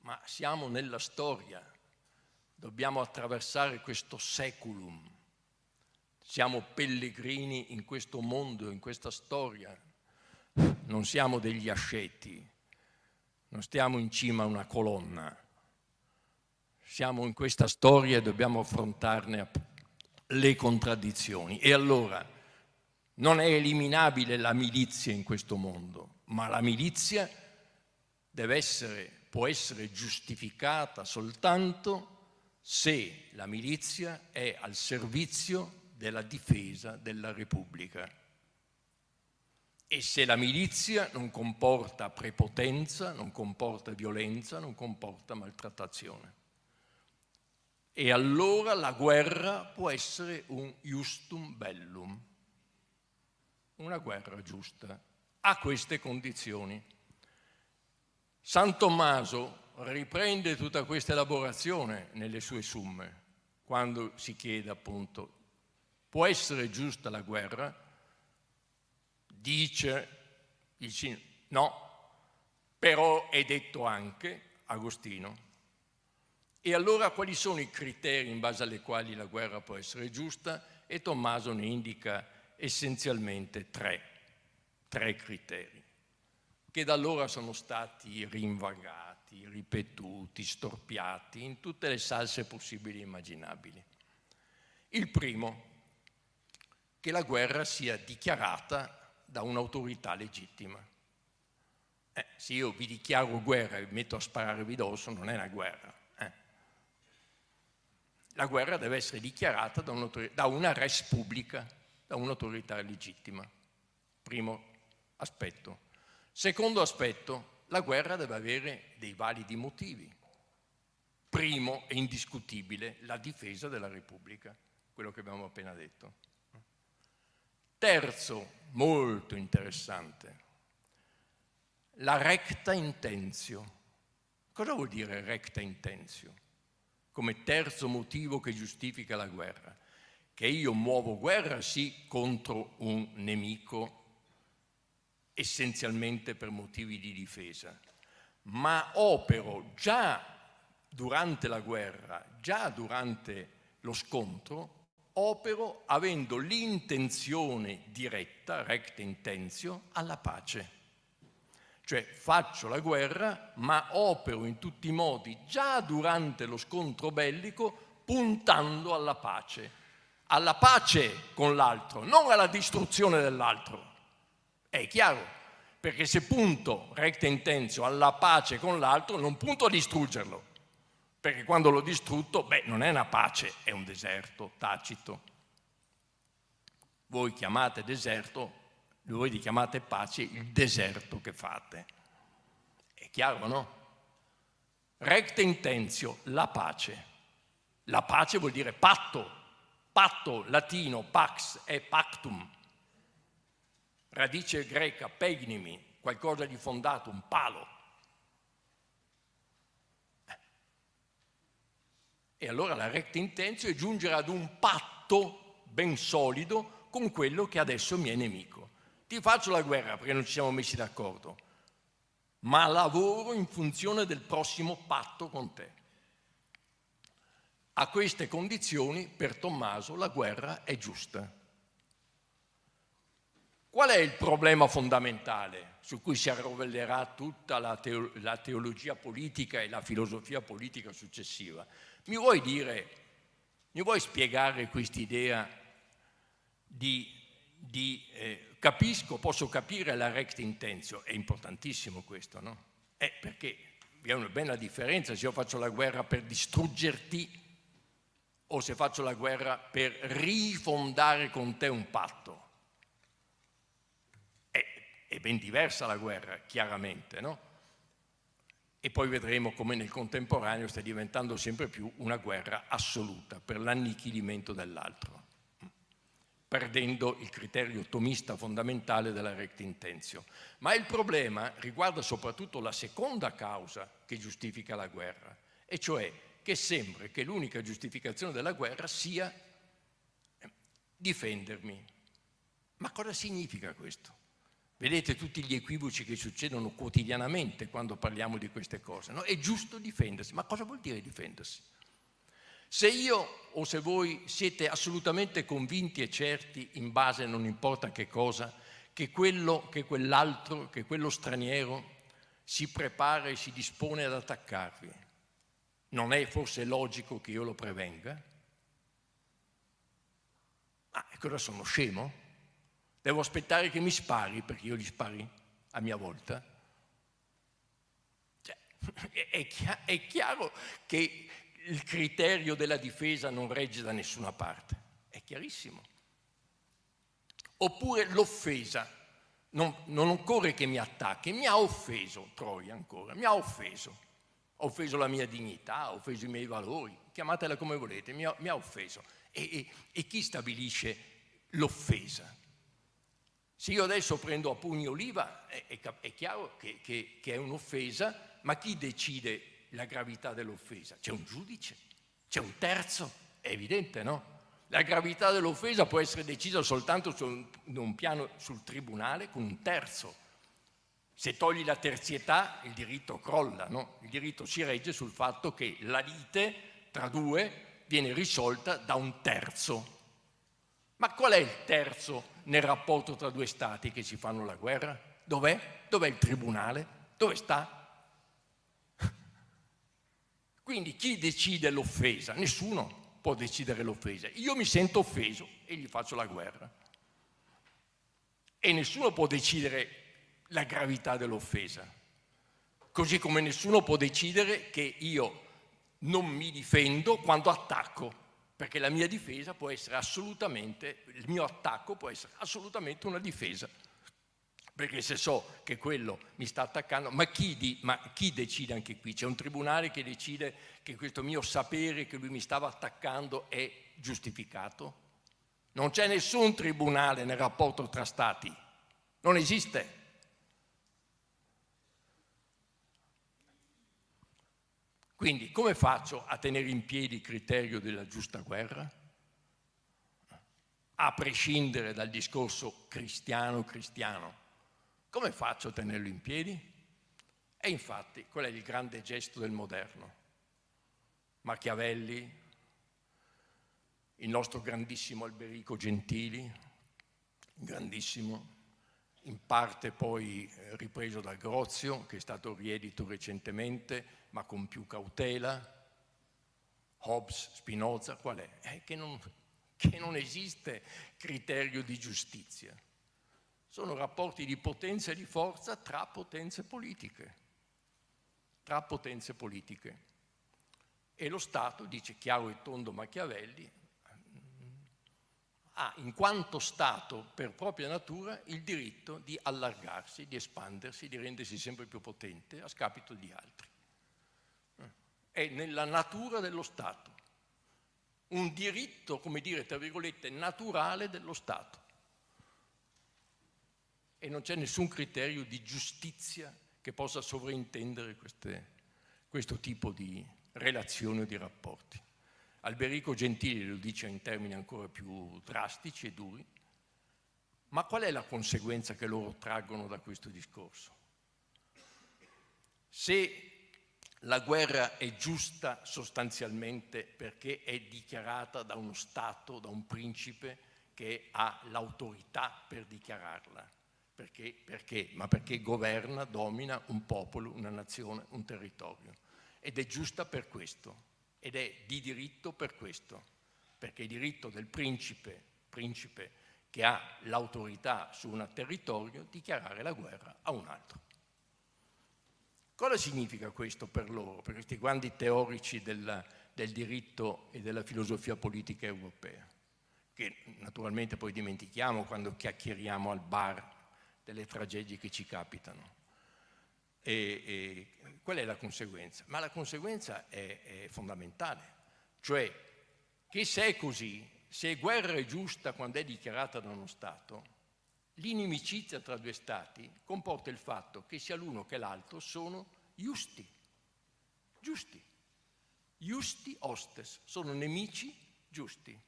ma siamo nella storia Dobbiamo attraversare questo seculum. Siamo pellegrini in questo mondo, in questa storia. Non siamo degli asceti, non stiamo in cima a una colonna. Siamo in questa storia e dobbiamo affrontarne le contraddizioni. E allora non è eliminabile la milizia in questo mondo, ma la milizia essere, può essere giustificata soltanto se la milizia è al servizio della difesa della Repubblica e se la milizia non comporta prepotenza, non comporta violenza, non comporta maltrattazione. E allora la guerra può essere un justum bellum, una guerra giusta, a queste condizioni. San Tommaso, riprende tutta questa elaborazione nelle sue summe, quando si chiede appunto, può essere giusta la guerra? Dice il Cino, no, però è detto anche Agostino. E allora quali sono i criteri in base alle quali la guerra può essere giusta? E Tommaso ne indica essenzialmente tre, tre criteri, che da allora sono stati rinvagati fatti, ripetuti, storpiati in tutte le salse possibili e immaginabili. Il primo, che la guerra sia dichiarata da un'autorità legittima. Eh, se io vi dichiaro guerra e vi metto a spararvi dosso, non è una guerra. Eh. La guerra deve essere dichiarata da, da una res pubblica, da un'autorità legittima. Primo aspetto. Secondo aspetto, la guerra deve avere dei validi motivi. Primo e indiscutibile la difesa della Repubblica, quello che abbiamo appena detto. Terzo, molto interessante, la recta intenzio. Cosa vuol dire recta intenzio? Come terzo motivo che giustifica la guerra. Che io muovo guerra sì contro un nemico essenzialmente per motivi di difesa, ma opero già durante la guerra, già durante lo scontro, opero avendo l'intenzione diretta, recta intenzio, alla pace. Cioè faccio la guerra, ma opero in tutti i modi, già durante lo scontro bellico, puntando alla pace. Alla pace con l'altro, non alla distruzione dell'altro. È chiaro, perché se punto recta intenzio alla pace con l'altro, non punto a distruggerlo, perché quando l'ho distrutto, beh, non è una pace, è un deserto tacito. Voi chiamate deserto, voi li chiamate pace il deserto che fate. È chiaro, no? Recta intenzio, la pace. La pace vuol dire patto, patto latino, pax è pactum, radice greca, pegnimi, qualcosa di fondato, un palo. Eh. E allora la recta intenzio è giungere ad un patto ben solido con quello che adesso mi è nemico. Ti faccio la guerra perché non ci siamo messi d'accordo, ma lavoro in funzione del prossimo patto con te. A queste condizioni, per Tommaso, la guerra è giusta. Qual è il problema fondamentale su cui si arrovellerà tutta la, teo- la teologia politica e la filosofia politica successiva? Mi vuoi dire, mi vuoi spiegare quest'idea di, di eh, capisco, posso capire la recta intenzio? È importantissimo questo, no? Eh, perché vi è una bella differenza se io faccio la guerra per distruggerti o se faccio la guerra per rifondare con te un patto è ben diversa la guerra, chiaramente, no? E poi vedremo come nel contemporaneo sta diventando sempre più una guerra assoluta per l'annichilimento dell'altro, perdendo il criterio tomista fondamentale della rectintenzio. Ma il problema riguarda soprattutto la seconda causa che giustifica la guerra, e cioè che sembra che l'unica giustificazione della guerra sia difendermi. Ma cosa significa questo? Vedete tutti gli equivoci che succedono quotidianamente quando parliamo di queste cose. No? È giusto difendersi, ma cosa vuol dire difendersi? Se io o se voi siete assolutamente convinti e certi, in base non importa che cosa, che quello, che quell'altro, che quello straniero si prepara e si dispone ad attaccarvi, non è forse logico che io lo prevenga? Ah, e cosa sono scemo? Devo aspettare che mi spari perché io gli spari a mia volta? Cioè, è, chiaro, è chiaro che il criterio della difesa non regge da nessuna parte, è chiarissimo. Oppure l'offesa, non, non occorre che mi attacchi, mi ha offeso, Troia ancora, mi ha offeso, ha offeso la mia dignità, ha offeso i miei valori, chiamatela come volete, mi ha, mi ha offeso. E, e, e chi stabilisce l'offesa? Se io adesso prendo a pugno l'IVA, è, è, è chiaro che, che, che è un'offesa, ma chi decide la gravità dell'offesa? C'è un giudice, c'è un terzo, è evidente, no? La gravità dell'offesa può essere decisa soltanto su un, un piano sul tribunale con un terzo. Se togli la terzietà, il diritto crolla, no? Il diritto si regge sul fatto che la lite tra due viene risolta da un terzo. Ma qual è il terzo? nel rapporto tra due stati che si fanno la guerra? Dov'è? Dov'è il tribunale? Dove sta? Quindi chi decide l'offesa? Nessuno può decidere l'offesa. Io mi sento offeso e gli faccio la guerra. E nessuno può decidere la gravità dell'offesa. Così come nessuno può decidere che io non mi difendo quando attacco perché la mia difesa può essere assolutamente, il mio attacco può essere assolutamente una difesa, perché se so che quello mi sta attaccando, ma chi, di, ma chi decide anche qui? C'è un tribunale che decide che questo mio sapere che lui mi stava attaccando è giustificato? Non c'è nessun tribunale nel rapporto tra stati, non esiste. Quindi come faccio a tenere in piedi il criterio della giusta guerra? A prescindere dal discorso cristiano-cristiano, come faccio a tenerlo in piedi? E infatti qual è il grande gesto del moderno? Machiavelli, il nostro grandissimo Alberico Gentili, grandissimo, in parte poi ripreso da Grozio, che è stato riedito recentemente, ma con più cautela, Hobbes, Spinoza, qual è? è eh, che, non, che non esiste criterio di giustizia. Sono rapporti di potenza e di forza tra potenze politiche. Tra potenze politiche. E lo Stato, dice chiaro e tondo Machiavelli, ha in quanto Stato per propria natura il diritto di allargarsi, di espandersi, di rendersi sempre più potente a scapito di altri è nella natura dello Stato, un diritto, come dire, tra virgolette, naturale dello Stato. E non c'è nessun criterio di giustizia che possa sovraintendere queste, questo tipo di relazione o di rapporti. Alberico Gentili lo dice in termini ancora più drastici e duri, ma qual è la conseguenza che loro traggono da questo discorso? Se la guerra è giusta sostanzialmente perché è dichiarata da uno Stato, da un principe che ha l'autorità per dichiararla. Perché? perché? Ma perché governa, domina un popolo, una nazione, un territorio. Ed è giusta per questo, ed è di diritto per questo, perché è diritto del principe, principe che ha l'autorità su un territorio, dichiarare la guerra a un altro. Cosa significa questo per loro, per questi grandi teorici della, del diritto e della filosofia politica europea? Che naturalmente poi dimentichiamo quando chiacchieriamo al bar delle tragedie che ci capitano. E, e, qual è la conseguenza? Ma la conseguenza è, è, fondamentale, cioè che se è così, se guerra è giusta quando è dichiarata da uno Stato, l'inimicizia tra due Stati comporta il fatto che sia l'uno che l'altro sono giusti, giusti. Iusti hostes sono nemici giusti,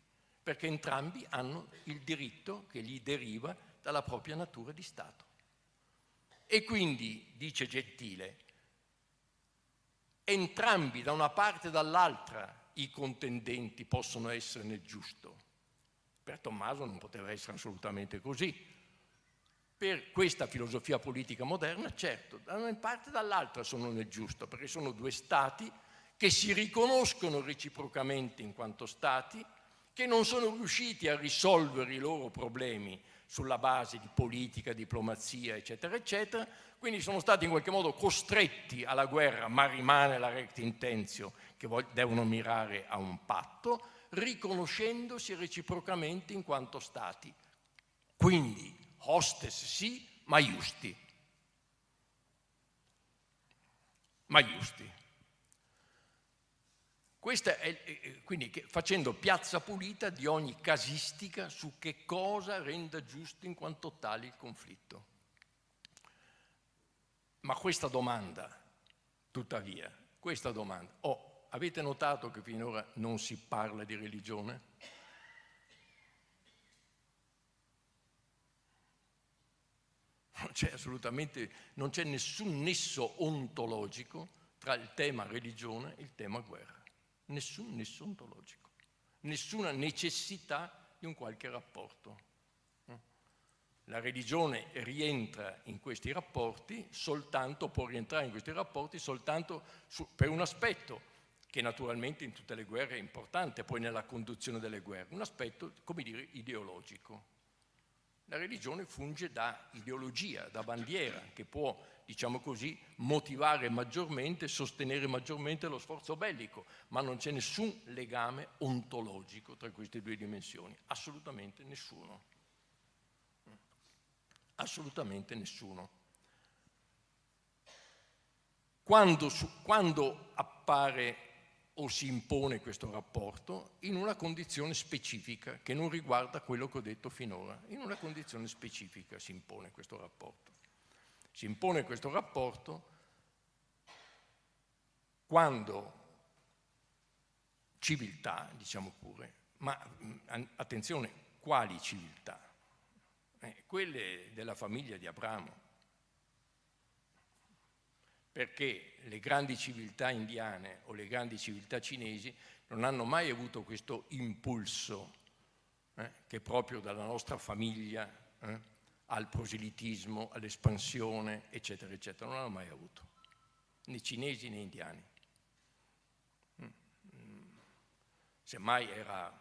perché entrambi hanno il diritto che gli deriva dalla propria natura di Stato. E quindi, dice Gentile, entrambi da una parte e dall'altra i contendenti possono essere nel giusto. Per Tommaso non poteva essere assolutamente così, per questa filosofia politica moderna, certo, da una parte e dall'altra sono nel giusto, perché sono due stati che si riconoscono reciprocamente in quanto stati, che non sono riusciti a risolvere i loro problemi sulla base di politica, diplomazia, eccetera, eccetera, quindi sono stati in qualche modo costretti alla guerra, ma rimane la recta intenzio che devono mirare a un patto, riconoscendosi reciprocamente in quanto stati. Quindi hostess sì, ma giusti. Ma giusti. Questa è, eh, eh, quindi facendo piazza pulita di ogni casistica su che cosa renda giusto in quanto tale il conflitto. Ma questa domanda, tuttavia, questa domanda, oh, avete notato che finora non si parla di religione? Non c'è assolutamente, non c'è nessun nesso ontologico tra il tema religione e il tema guerra. Nessun nesso ontologico, nessuna necessità di un qualche rapporto. La religione rientra in questi rapporti soltanto, può rientrare in questi rapporti soltanto su, per un aspetto, che naturalmente in tutte le guerre è importante, poi nella conduzione delle guerre, un aspetto, come dire, ideologico. La religione funge da ideologia, da bandiera, che può, diciamo così, motivare maggiormente, sostenere maggiormente lo sforzo bellico, ma non c'è nessun legame ontologico tra queste due dimensioni, assolutamente nessuno. Assolutamente nessuno. Quando, su, quando appare o si impone questo rapporto in una condizione specifica che non riguarda quello che ho detto finora. In una condizione specifica si impone questo rapporto. Si impone questo rapporto quando civiltà, diciamo pure, ma attenzione, quali civiltà? Eh, quelle della famiglia di Abramo, perché le grandi civiltà indiane o le grandi civiltà cinesi non hanno mai avuto questo impulso eh, che proprio dalla nostra famiglia eh, al proselitismo, all'espansione, eccetera, eccetera, non hanno mai avuto, né cinesi né indiani. Mm, mm. Semmai era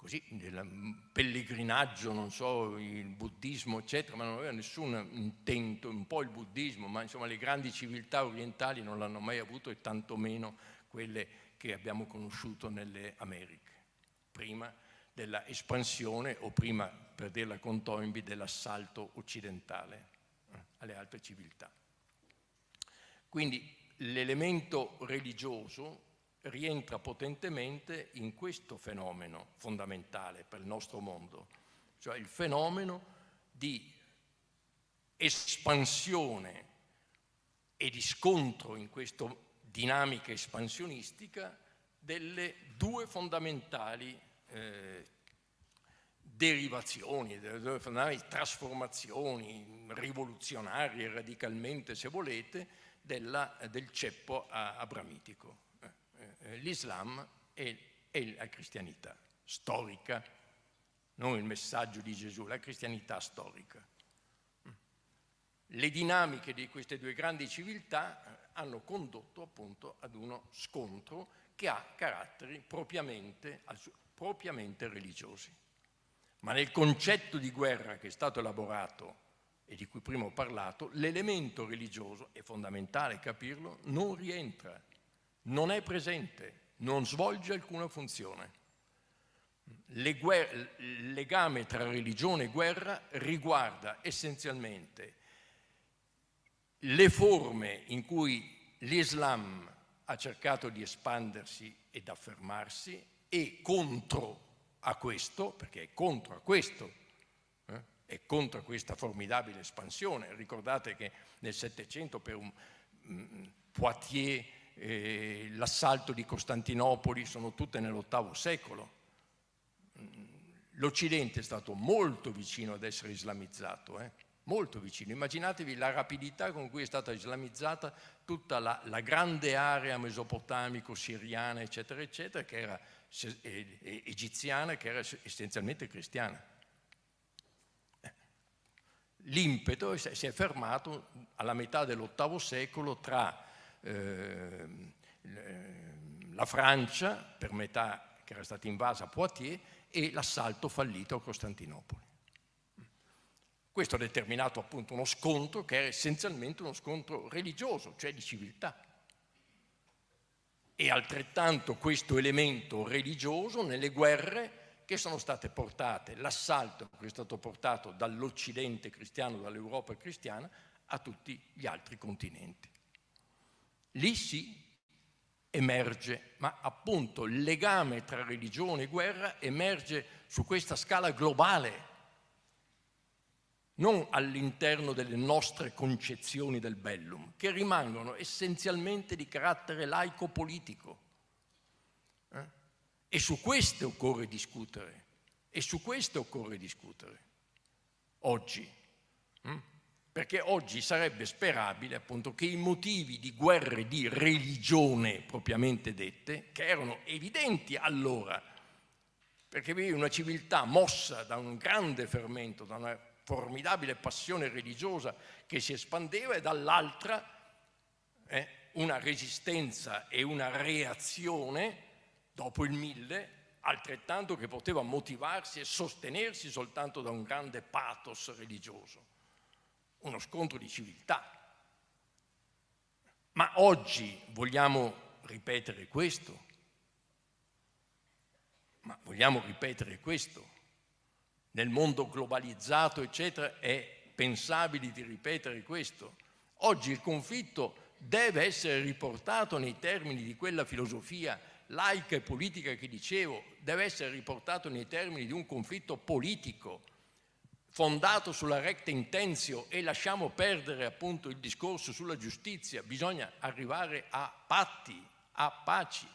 così, del pellegrinaggio, non so, il buddismo, eccetera, ma non aveva nessun intento, un po' il buddismo, ma insomma le grandi civiltà orientali non l'hanno mai avuto e tantomeno quelle che abbiamo conosciuto nelle Americhe, prima della espansione o prima, per dirla con Toynbee, dell'assalto occidentale eh, alle altre civiltà. Quindi l'elemento religioso rientra potentemente in questo fenomeno fondamentale per il nostro mondo, cioè il fenomeno di espansione e di scontro in questa dinamica espansionistica delle due fondamentali eh, derivazioni, delle due fondamentali trasformazioni rivoluzionarie radicalmente, se volete, della, del ceppo abramitico l'Islam e, e la cristianità storica, non il messaggio di Gesù, la cristianità storica. Le dinamiche di queste due grandi civiltà eh, hanno condotto appunto ad uno scontro che ha caratteri propriamente, propriamente religiosi. Ma nel concetto di guerra che è stato elaborato e di cui prima ho parlato, l'elemento religioso, è fondamentale capirlo, non rientra non è presente, non svolge alcuna funzione. Le guerre, il legame tra religione e guerra riguarda essenzialmente le forme in cui l'Islam ha cercato di espandersi ed affermarsi e contro a questo, perché è contro a questo, eh? è contro a questa formidabile espansione. Ricordate che nel Settecento per un mh, mm, mm, Poitiers eh, l'assalto di Costantinopoli sono tutte nell'ottavo secolo. L'Occidente è stato molto vicino ad essere islamizzato, eh? molto vicino. Immaginatevi la rapidità con cui è stata islamizzata tutta la, la grande area mesopotamico-siriana, eccetera, eccetera, che era egiziana, che era essenzialmente cristiana. Eh, l'impeto si è fermato alla metà dell'ottavo secolo tra Ehm, la Francia, per metà che era stata invasa a Poitiers, e l'assalto fallito a Costantinopoli. Questo ha determinato appunto uno scontro che era essenzialmente uno scontro religioso, cioè di civiltà. E altrettanto questo elemento religioso nelle guerre che sono state portate, l'assalto che è stato portato dall'Occidente cristiano, dall'Europa cristiana, a tutti gli altri continenti. Lì sì emerge, ma appunto il legame tra religione e guerra emerge su questa scala globale, non all'interno delle nostre concezioni del bellum, che rimangono essenzialmente di carattere laico-politico. Eh? E su queste occorre discutere, e su queste occorre discutere oggi. Mm? perché oggi sarebbe sperabile appunto, che i motivi di guerre di religione propriamente dette, che erano evidenti allora, perché vi è una civiltà mossa da un grande fermento, da una formidabile passione religiosa che si espandeva e dall'altra eh, una resistenza e una reazione dopo il mille altrettanto che poteva motivarsi e sostenersi soltanto da un grande pathos religioso uno scontro di civiltà. Ma oggi vogliamo ripetere questo? Ma vogliamo ripetere questo? Nel mondo globalizzato, eccetera, è pensabile di ripetere questo? Oggi il conflitto deve essere riportato nei termini di quella filosofia laica e politica che dicevo, deve essere riportato nei termini di un conflitto politico fondato sulla recta intenzio e lasciamo perdere appunto il discorso sulla giustizia, bisogna arrivare a patti, a paci.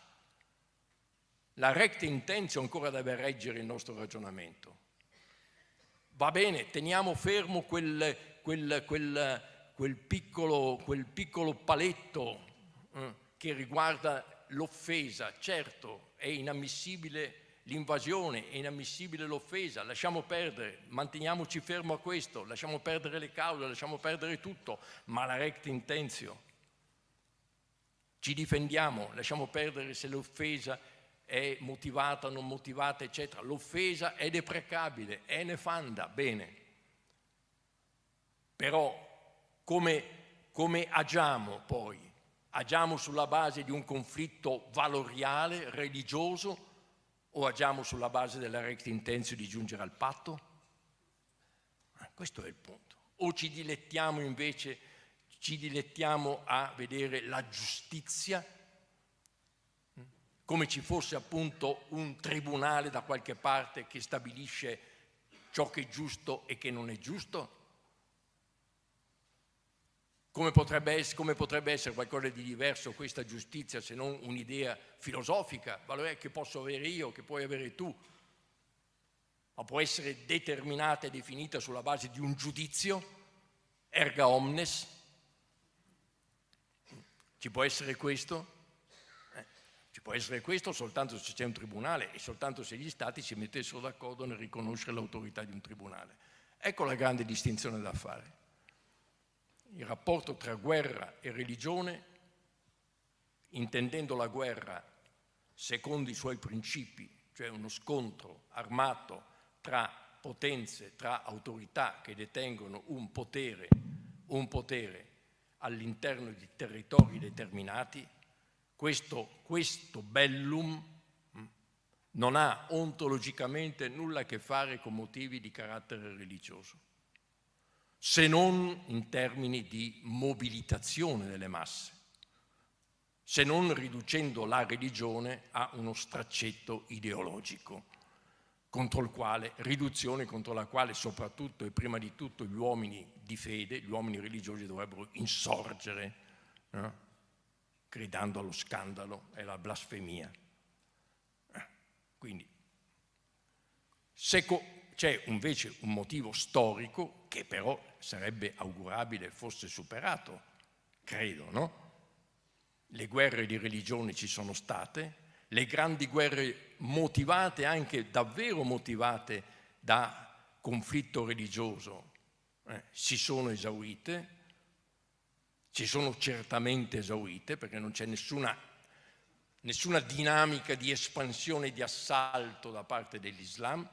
La recta intenzio ancora deve reggere il nostro ragionamento. Va bene, teniamo fermo quel, quel, quel, quel piccolo, piccolo, paletto eh, che riguarda l'offesa, certo è inammissibile l'invasione, è inammissibile l'offesa, lasciamo perdere, manteniamoci fermo a questo, lasciamo perdere le cause, lasciamo perdere tutto, ma la recta intenzio. Ci difendiamo, lasciamo perdere se l'offesa è motivata, non motivata, eccetera. L'offesa è deprecabile, è nefanda, bene. Però come, come agiamo poi? Agiamo sulla base di un conflitto valoriale, religioso, o agiamo sulla base della recta intenzione di giungere al patto? Ah, questo è il punto. O ci dilettiamo invece, ci dilettiamo a vedere la giustizia hm? come ci fosse appunto un tribunale da qualche parte che stabilisce ciò che è giusto e che non è giusto? come potrebbe, essere, come potrebbe, essere, qualcosa di diverso questa giustizia se non un'idea filosofica, valore che posso avere io, che puoi avere tu, ma può essere determinata e definita sulla base di un giudizio, erga omnes? Ci può essere questo? Eh, ci può essere questo soltanto se c'è un tribunale e soltanto se gli stati si mettessero d'accordo nel riconoscere l'autorità di un tribunale. Ecco la grande distinzione da fare il rapporto tra guerra e religione, intendendo la guerra secondo i suoi principi, cioè uno scontro armato tra potenze, tra autorità che detengono un potere, un potere all'interno di territori determinati, questo, questo bellum mm, non ha ontologicamente nulla a che fare con motivi di carattere religioso se non in termini di mobilitazione delle masse, se non riducendo la religione a uno straccetto ideologico contro il quale, riduzione contro la quale soprattutto e prima di tutto gli uomini di fede, gli uomini religiosi dovrebbero insorgere, eh? gridando allo scandalo e alla blasfemia. Eh? Quindi, se co- c'è invece un motivo storico che però sarebbe augurabile fosse superato, credo, no? Le guerre di religione ci sono state, le grandi guerre motivate, anche davvero motivate da conflitto religioso, eh, si sono esaurite, si sono certamente esaurite perché non c'è nessuna, nessuna dinamica di espansione, di assalto da parte dell'Islam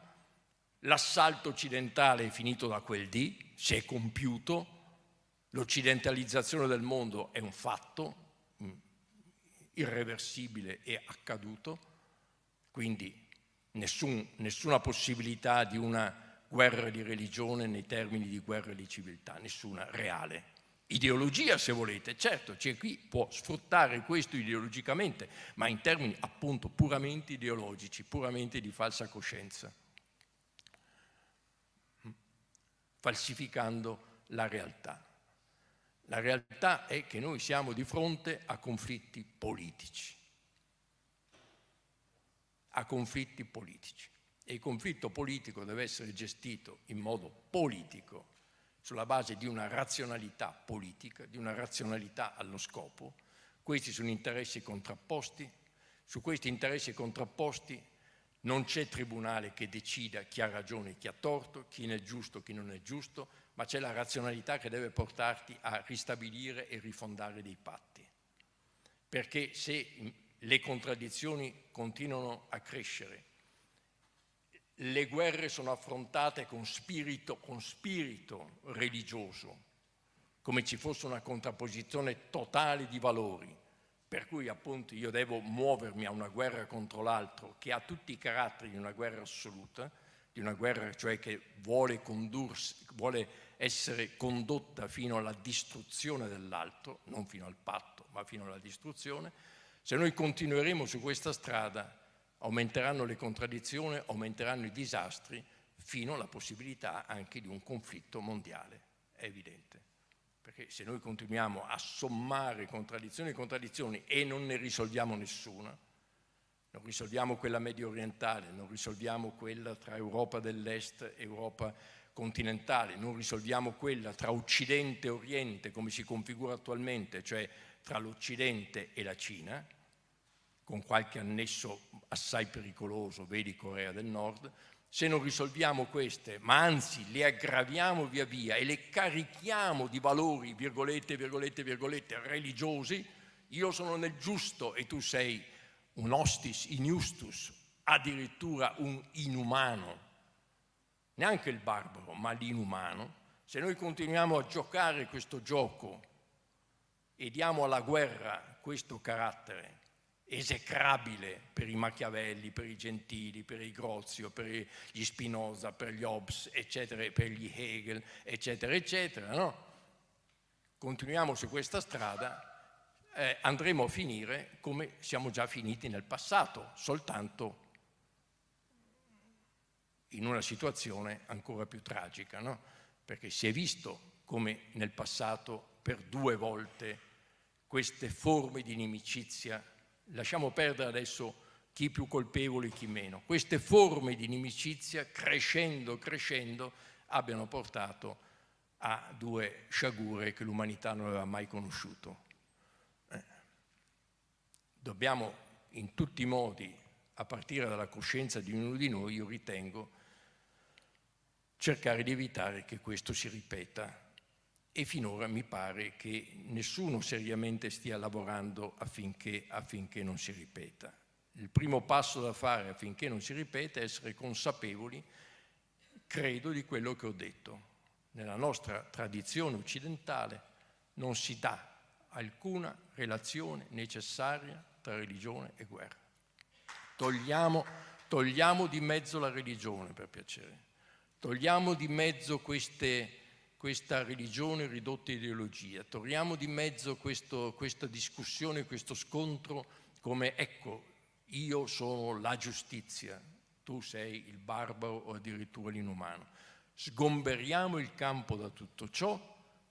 L'assalto occidentale è finito da quel dì, si è compiuto, l'occidentalizzazione del mondo è un fatto mm, irreversibile e accaduto, quindi nessun, nessuna possibilità di una guerra di religione nei termini di guerra di civiltà, nessuna reale. Ideologia, se volete, certo, c'è chi può sfruttare questo ideologicamente, ma in termini appunto puramente ideologici, puramente di falsa coscienza. falsificando la realtà. La realtà è che noi siamo di fronte a conflitti politici, a conflitti politici. E il conflitto politico deve essere gestito in modo politico, sulla base di una razionalità politica, di una razionalità allo scopo. Questi sono interessi contrapposti, su questi interessi contrapposti non c'è tribunale che decida chi ha ragione e chi ha torto, chi è giusto, chi non è giusto, ma c'è la razionalità che deve portarti a ristabilire e rifondare dei patti. Perché se mm, le contraddizioni continuano a crescere, le guerre sono affrontate con spirito, con spirito religioso, come ci fosse una contrapposizione totale di valori, per cui appunto io devo muovermi a una guerra contro l'altro che ha tutti i caratteri di una guerra assoluta, di una guerra cioè che vuole, condursi, vuole essere condotta fino alla distruzione dell'altro, non fino al patto, ma fino alla distruzione, se noi continueremo su questa strada aumenteranno le contraddizioni, aumenteranno i disastri, fino alla possibilità anche di un conflitto mondiale, è evidente perché se noi continuiamo a sommare contraddizioni e contraddizioni e non ne risolviamo nessuna, non risolviamo quella medio orientale, non risolviamo quella tra Europa dell'Est e Europa continentale, non risolviamo quella tra Occidente e Oriente come si configura attualmente, cioè tra l'Occidente e la Cina, con qualche annesso assai pericoloso, vedi Corea del Nord, se non risolviamo queste, ma anzi le aggraviamo via via e le carichiamo di valori, virgolette, virgolette, virgolette, religiosi, io sono nel giusto e tu sei un hostis injustus, addirittura un inumano. Neanche il barbaro, ma l'inumano. Se noi continuiamo a giocare questo gioco e diamo alla guerra questo carattere, esecrabile per i Machiavelli, per i Gentili, per i Grozio, per gli Spinoza, per gli Hobbes, eccetera, per gli Hegel, eccetera, eccetera. No? Continuiamo su questa strada, eh, andremo a finire come siamo già finiti nel passato, soltanto in una situazione ancora più tragica, no? perché si è visto come nel passato per due volte queste forme di inimicizia Lasciamo perdere adesso chi più colpevole e chi meno. Queste forme di inimicizia, crescendo, crescendo, abbiano portato a due sciagure che l'umanità non aveva mai conosciuto. Eh. Dobbiamo in tutti i modi, a partire dalla coscienza di ognuno di noi, io ritengo, cercare di evitare che questo si ripeta e finora mi pare che nessuno seriamente stia lavorando affinché, affinché non si ripeta. Il primo passo da fare affinché non si ripeta è essere consapevoli, credo, di quello che ho detto. Nella nostra tradizione occidentale non si dà alcuna relazione necessaria tra religione e guerra. Togliamo, togliamo di mezzo la religione, per piacere. Togliamo di mezzo queste questa religione ridotta a ideologia. Torniamo di mezzo questo, questa discussione, questo scontro come ecco, io sono la giustizia, tu sei il barbaro o addirittura l'inumano. Sgomberiamo il campo da tutto ciò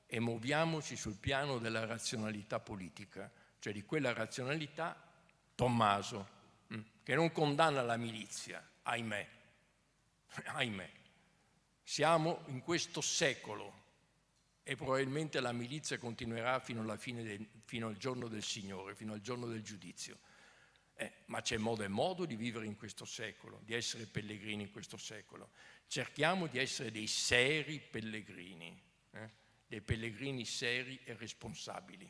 e muoviamoci sul piano della razionalità politica, cioè di quella razionalità Tommaso, mm, che non condanna la milizia, ahimè, ahimè. Siamo in questo secolo e probabilmente la milizia continuerà fino, de, fino al giorno del Signore, fino al giorno del giudizio. Eh, ma c'è modo e modo di vivere in questo secolo, di essere pellegrini in questo secolo. Cerchiamo di essere dei seri pellegrini, eh? dei pellegrini seri e responsabili.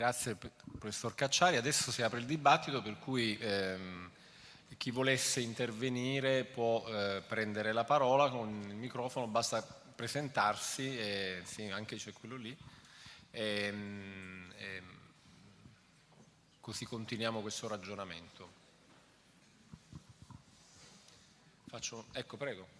Grazie professor Cacciari. Adesso si apre il dibattito per cui ehm, chi volesse intervenire può eh, prendere la parola con il microfono, basta presentarsi, e, sì, anche c'è quello lì. E, ehm, e, ehm, così continuiamo questo ragionamento. Faccio, ecco, prego.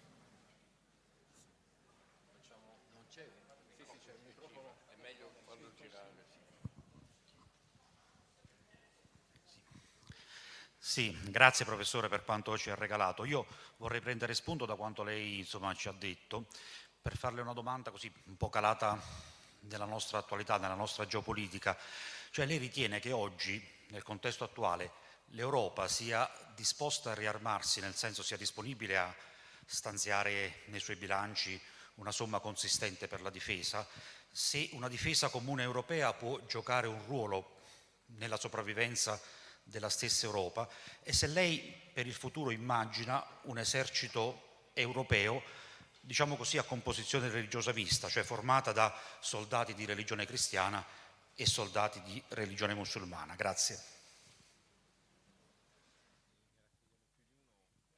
Sì, grazie professore per quanto ci ha regalato. Io vorrei prendere spunto da quanto lei insomma, ci ha detto per farle una domanda così un po' calata nella nostra attualità, nella nostra geopolitica. Cioè lei ritiene che oggi, nel contesto attuale, l'Europa sia disposta a riarmarsi, nel senso sia disponibile a stanziare nei suoi bilanci una somma consistente per la difesa, se una difesa comune europea può giocare un ruolo nella sopravvivenza della stessa Europa e se lei per il futuro immagina un esercito europeo, diciamo così, a composizione religiosa mista, cioè formata da soldati di religione cristiana e soldati di religione musulmana. Grazie.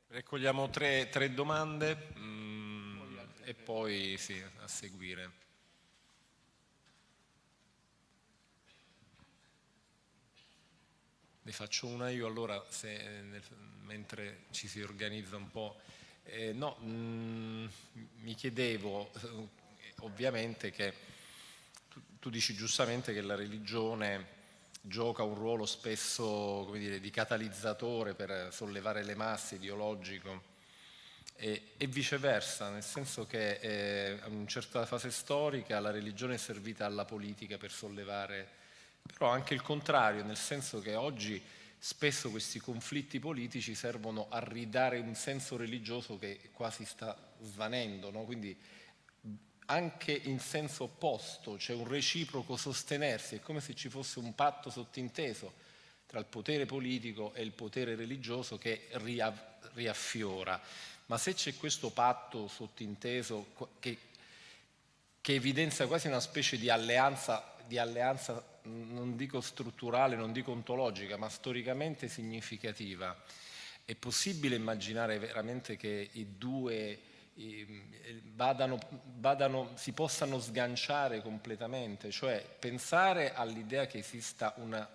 Raccogliamo tre, tre domande mm, e poi sì, a seguire. ne faccio una io allora se, eh, nel, mentre ci si organizza un po'. Eh, no, mh, mm, mi chiedevo eh, ovviamente che tu, tu, dici giustamente che la religione gioca un ruolo spesso dire, di catalizzatore per sollevare le masse ideologico e, e viceversa, nel senso che eh, a una certa fase storica la religione è servita alla politica per sollevare però anche il contrario, nel senso che oggi spesso questi conflitti politici servono a ridare un senso religioso che quasi sta svanendo, no? quindi anche in senso opposto c'è cioè un reciproco sostenersi, è come se ci fosse un patto sottinteso tra il potere politico e il potere religioso che riaffiora. Ma se c'è questo patto sottinteso che, che evidenzia quasi una specie di alleanza, di alleanza non dico strutturale, non dico ontologica, ma storicamente significativa. È possibile immaginare veramente che i due Badano, badano, si possano sganciare completamente, cioè pensare all'idea che esista un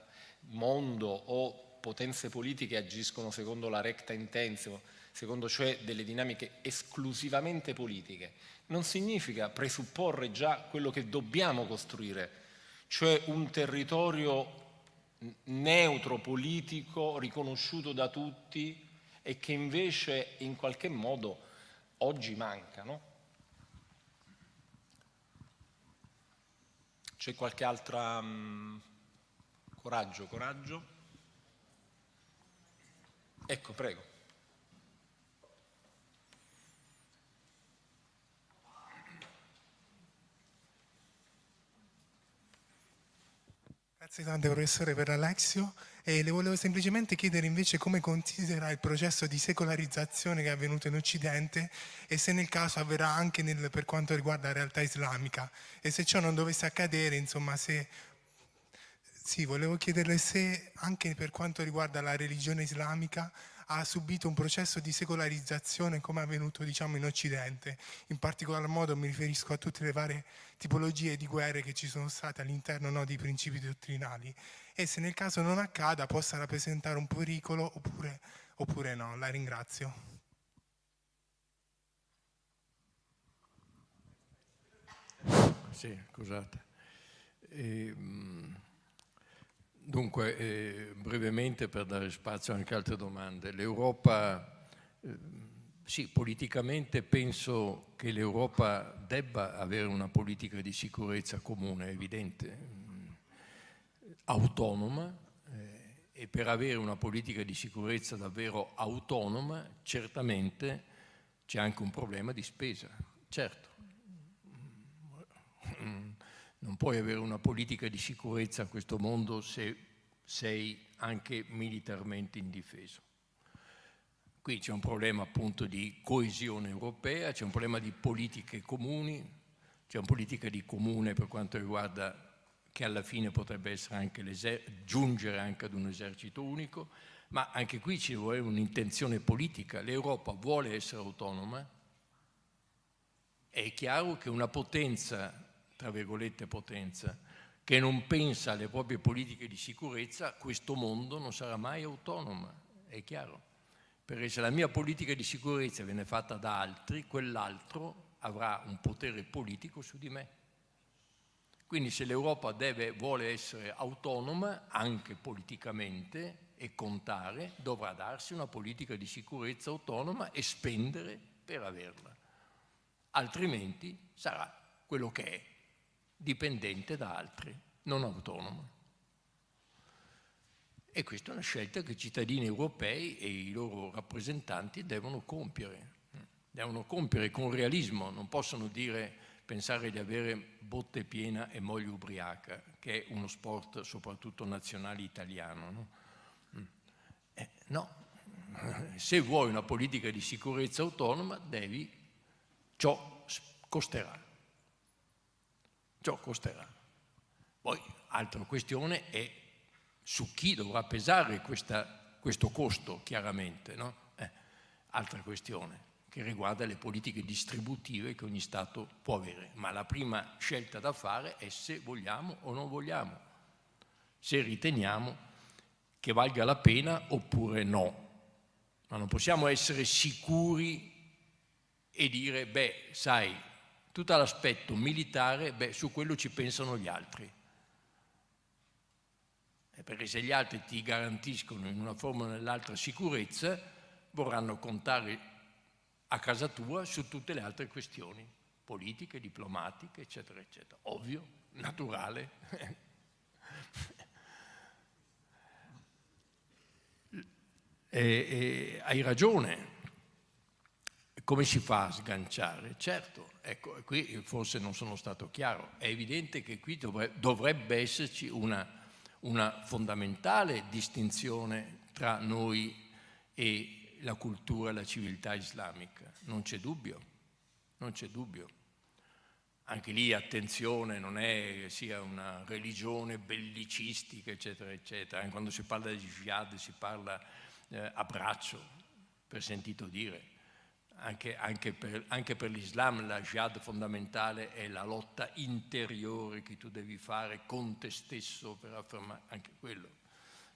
mondo o potenze politiche agiscono secondo la recta intenzio, secondo cioè delle dinamiche esclusivamente politiche, non significa presupporre già quello che dobbiamo costruire cioè un territorio neutro politico, riconosciuto da tutti e che invece in qualche modo oggi manca. No? C'è qualche altra... Mm, coraggio, coraggio. Ecco, prego. Grazie tante professore per Alexio e le volevo semplicemente chiedere invece come considera il processo di secolarizzazione che è avvenuto in Occidente e se nel caso avverrà anche nel, per quanto riguarda la realtà islamica e se ciò non dovesse accadere, insomma, se... Sì, volevo chiederle se anche per quanto riguarda la religione islamica ha subito un processo di secolarizzazione come è avvenuto diciamo, in Occidente. In particolar modo mi riferisco a tutte le varie tipologie di guerre che ci sono state all'interno no, dei principi dottrinali e se nel caso non accada possa rappresentare un pericolo oppure, oppure no. La ringrazio. Sì, scusate. E, ehm, mh Dunque, eh, brevemente per dare spazio anche a altre domande, l'Europa, eh, sì, politicamente penso che l'Europa debba avere una politica di sicurezza comune, è evidente, mm, autonoma eh, e per avere una politica di sicurezza davvero autonoma certamente c'è anche un problema di spesa, certo. Mm non puoi avere una politica di sicurezza a questo mondo se sei anche militarmente indifeso. Qui c'è un problema appunto di coesione europea, c'è un problema di politiche comuni, c'è una politica di comune per quanto riguarda che alla fine potrebbe anche giungere anche ad un esercito unico, ma anche qui ci vuole un'intenzione politica. L'Europa vuole essere autonoma, è chiaro che una potenza tra virgolette, potenza, che non pensa alle proprie politiche di sicurezza, questo mondo non sarà mai autonoma, è chiaro. Perché se la mia politica di sicurezza viene fatta da altri, quell'altro avrà un potere politico su di me. Quindi se l'Europa vuole essere autonoma, anche politicamente, e contare, dovrà darsi una politica di sicurezza autonoma e spendere per averla. Altrimenti sarà quello che è, dipendente da altri, non autonoma. E questa è una scelta che i cittadini europei e i loro rappresentanti devono compiere. Devono compiere con realismo, non possono dire, pensare di avere botte piena e moglie ubriaca, che è uno sport soprattutto nazionale italiano. No, mm. eh, no. se vuoi una politica di sicurezza autonoma, devi, ciò costerà ciò costerà. Poi, altra questione è su chi dovrà pesare questa, questo costo, chiaramente, no? eh, altra questione che riguarda le politiche distributive che ogni Stato può avere. Ma la prima scelta da fare è se vogliamo o non vogliamo, se riteniamo che valga la pena oppure no. Ma non possiamo essere sicuri e dire, beh, sai, tutto l'aspetto militare, beh, su quello ci pensano gli altri. Eh, perché se gli altri ti garantiscono in una forma o nell'altra sicurezza, vorranno contare a casa tua su tutte le altre questioni, politiche, diplomatiche, eccetera, eccetera. Ovvio, naturale. e, e, hai ragione, come si fa a sganciare? Certo, ecco, qui forse non sono stato chiaro, è evidente che qui dovrebbe esserci una, una fondamentale distinzione tra noi e la cultura e la civiltà islamica, non c'è dubbio, non c'è dubbio. Anche lì attenzione, non è che sia una religione bellicistica, eccetera, eccetera. Anche quando si parla di jihad si parla eh, a per sentito dire anche, anche, per, anche per l'Islam la jihad fondamentale è la lotta interiore che tu devi fare con te stesso per affermare anche quello.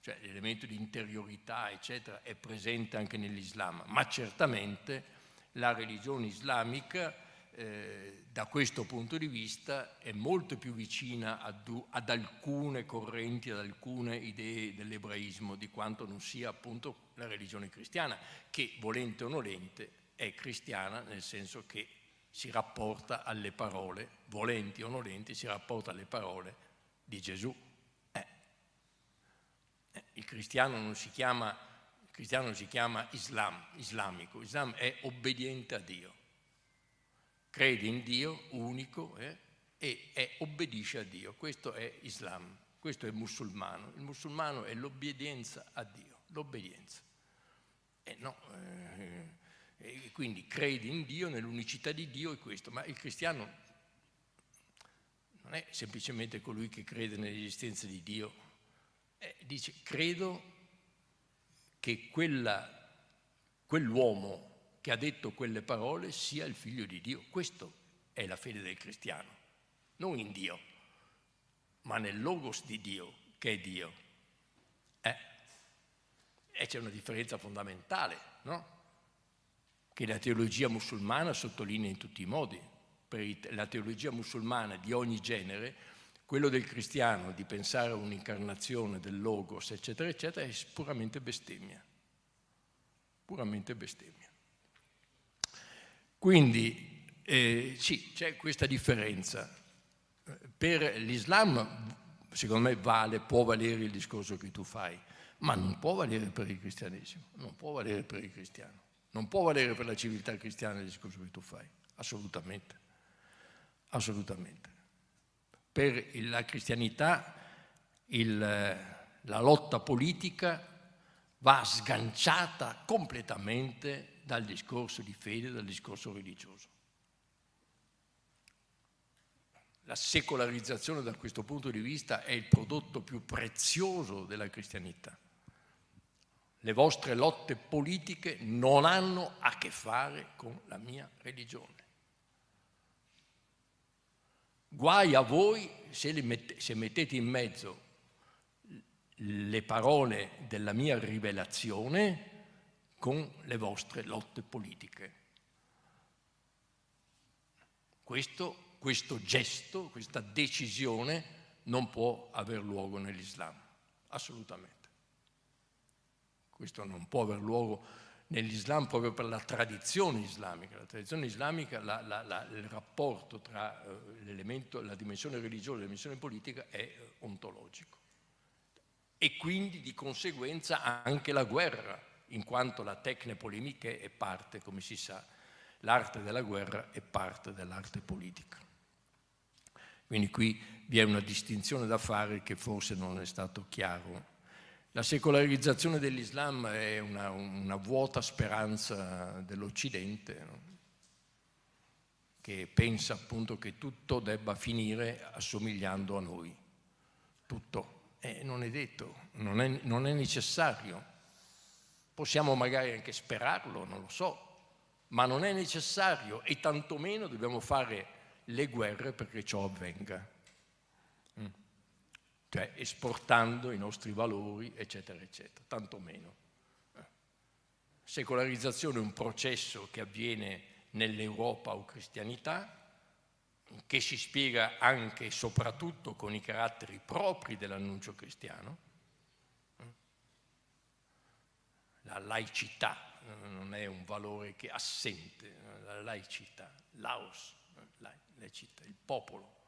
Cioè l'elemento di interiorità, eccetera, è presente anche nell'Islam, ma certamente la religione islamica eh, da questo punto di vista è molto più vicina ad, ad alcune correnti, ad alcune idee dell'ebraismo di quanto non sia appunto la religione cristiana, che volente o nolente è cristiana nel senso che si rapporta alle parole, volenti o nolenti, si rapporta alle parole di Gesù. Eh. eh il cristiano non si chiama, cristiano si chiama Islam, islamico, Islam è obbediente a Dio, crede in Dio unico eh, e è, obbedisce a Dio, questo è Islam, questo è musulmano, il musulmano è l'obbedienza a Dio, l'obbedienza. Eh no, eh, e quindi credi in Dio, nell'unicità di Dio e questo. Ma il cristiano non è semplicemente colui che crede nell'esistenza di Dio. Eh, dice, credo che quella, quell'uomo che ha detto quelle parole sia il figlio di Dio. Questa è la fede del cristiano, non in Dio, ma nel logos di Dio, che è Dio. Eh? E c'è una differenza fondamentale, no? che la teologia musulmana sottolinea in tutti i modi. Per la teologia musulmana di ogni genere, quello del cristiano di pensare a un'incarnazione del logos, eccetera, eccetera, è puramente bestemmia. Puramente bestemmia. Quindi, eh, sì, c'è questa differenza. Eh, per l'Islam, secondo me, vale, può valere il discorso che tu fai, ma non può valere per il cristianesimo, non può valere per il cristiano. Non può valere per la civiltà cristiana il discorso che tu fai, assolutamente, assolutamente. Per la cristianità il, la lotta politica va sganciata completamente dal discorso di fede, dal discorso religioso. La secolarizzazione da questo punto di vista è il prodotto più prezioso della cristianità le vostre lotte politiche non hanno a che fare con la mia religione. Guai a voi se, mette, se mettete in mezzo le parole della mia rivelazione con le vostre lotte politiche. Questo, questo gesto, questa decisione non può aver luogo nell'Islam, assolutamente questo non può aver luogo nell'Islam proprio per la tradizione islamica. La tradizione islamica, la, la, la, il rapporto tra uh, la dimensione religiosa e la dimensione politica è eh, ontologico. E quindi di conseguenza anche la guerra, in quanto la tecne polemiche è parte, come si sa, l'arte della guerra è parte dell'arte politica. Quindi qui vi è una distinzione da fare che forse non è stato chiaro la secolarizzazione dell'Islam è una, una vuota speranza dell'Occidente, no? che pensa appunto che tutto debba finire assomigliando a noi. Tutto. Eh, non è detto, non è, non è necessario. Possiamo magari anche sperarlo, non lo so, ma non è necessario e tantomeno dobbiamo fare le guerre perché ciò avvenga cioè esportando i nostri valori, eccetera, eccetera, tanto meno. Eh. Secolarizzazione è un processo che avviene nell'Europa o cristianità, che si spiega anche e soprattutto con i caratteri propri dell'annuncio cristiano. Eh. La laicità eh, non è un valore che assente, la laicità, laos, laicità, il popolo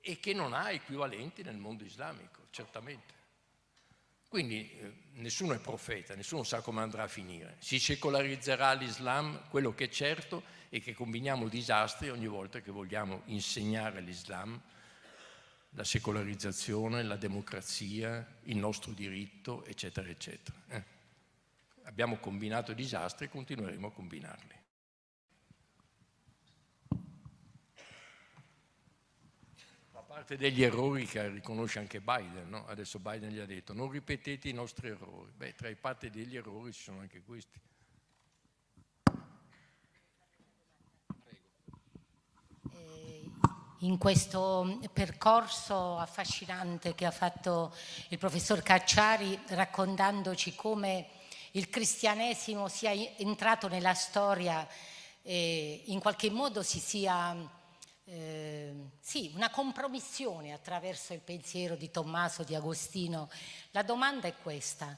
e che non ha equivalenti nel mondo islamico, certamente. Quindi eh, nessuno è profeta, nessuno sa come andrà a finire. Si secolarizzerà l'Islam, quello che è certo è che combiniamo disastri ogni volta che vogliamo insegnare l'Islam, la secolarizzazione, la democrazia, il nostro diritto, eccetera, eccetera. Eh? Abbiamo combinato disastri e continueremo a combinarli. parte degli errori che riconosce anche Biden, no? adesso Biden gli ha detto non ripetete i nostri errori, beh tra i parte degli errori ci sono anche questi. Eh, in questo percorso affascinante che ha fatto il professor Cacciari raccontandoci come il cristianesimo sia entrato nella storia e in qualche modo si sia Ehm, sì, una compromissione attraverso il pensiero di Tommaso, di Agostino. La domanda è questa.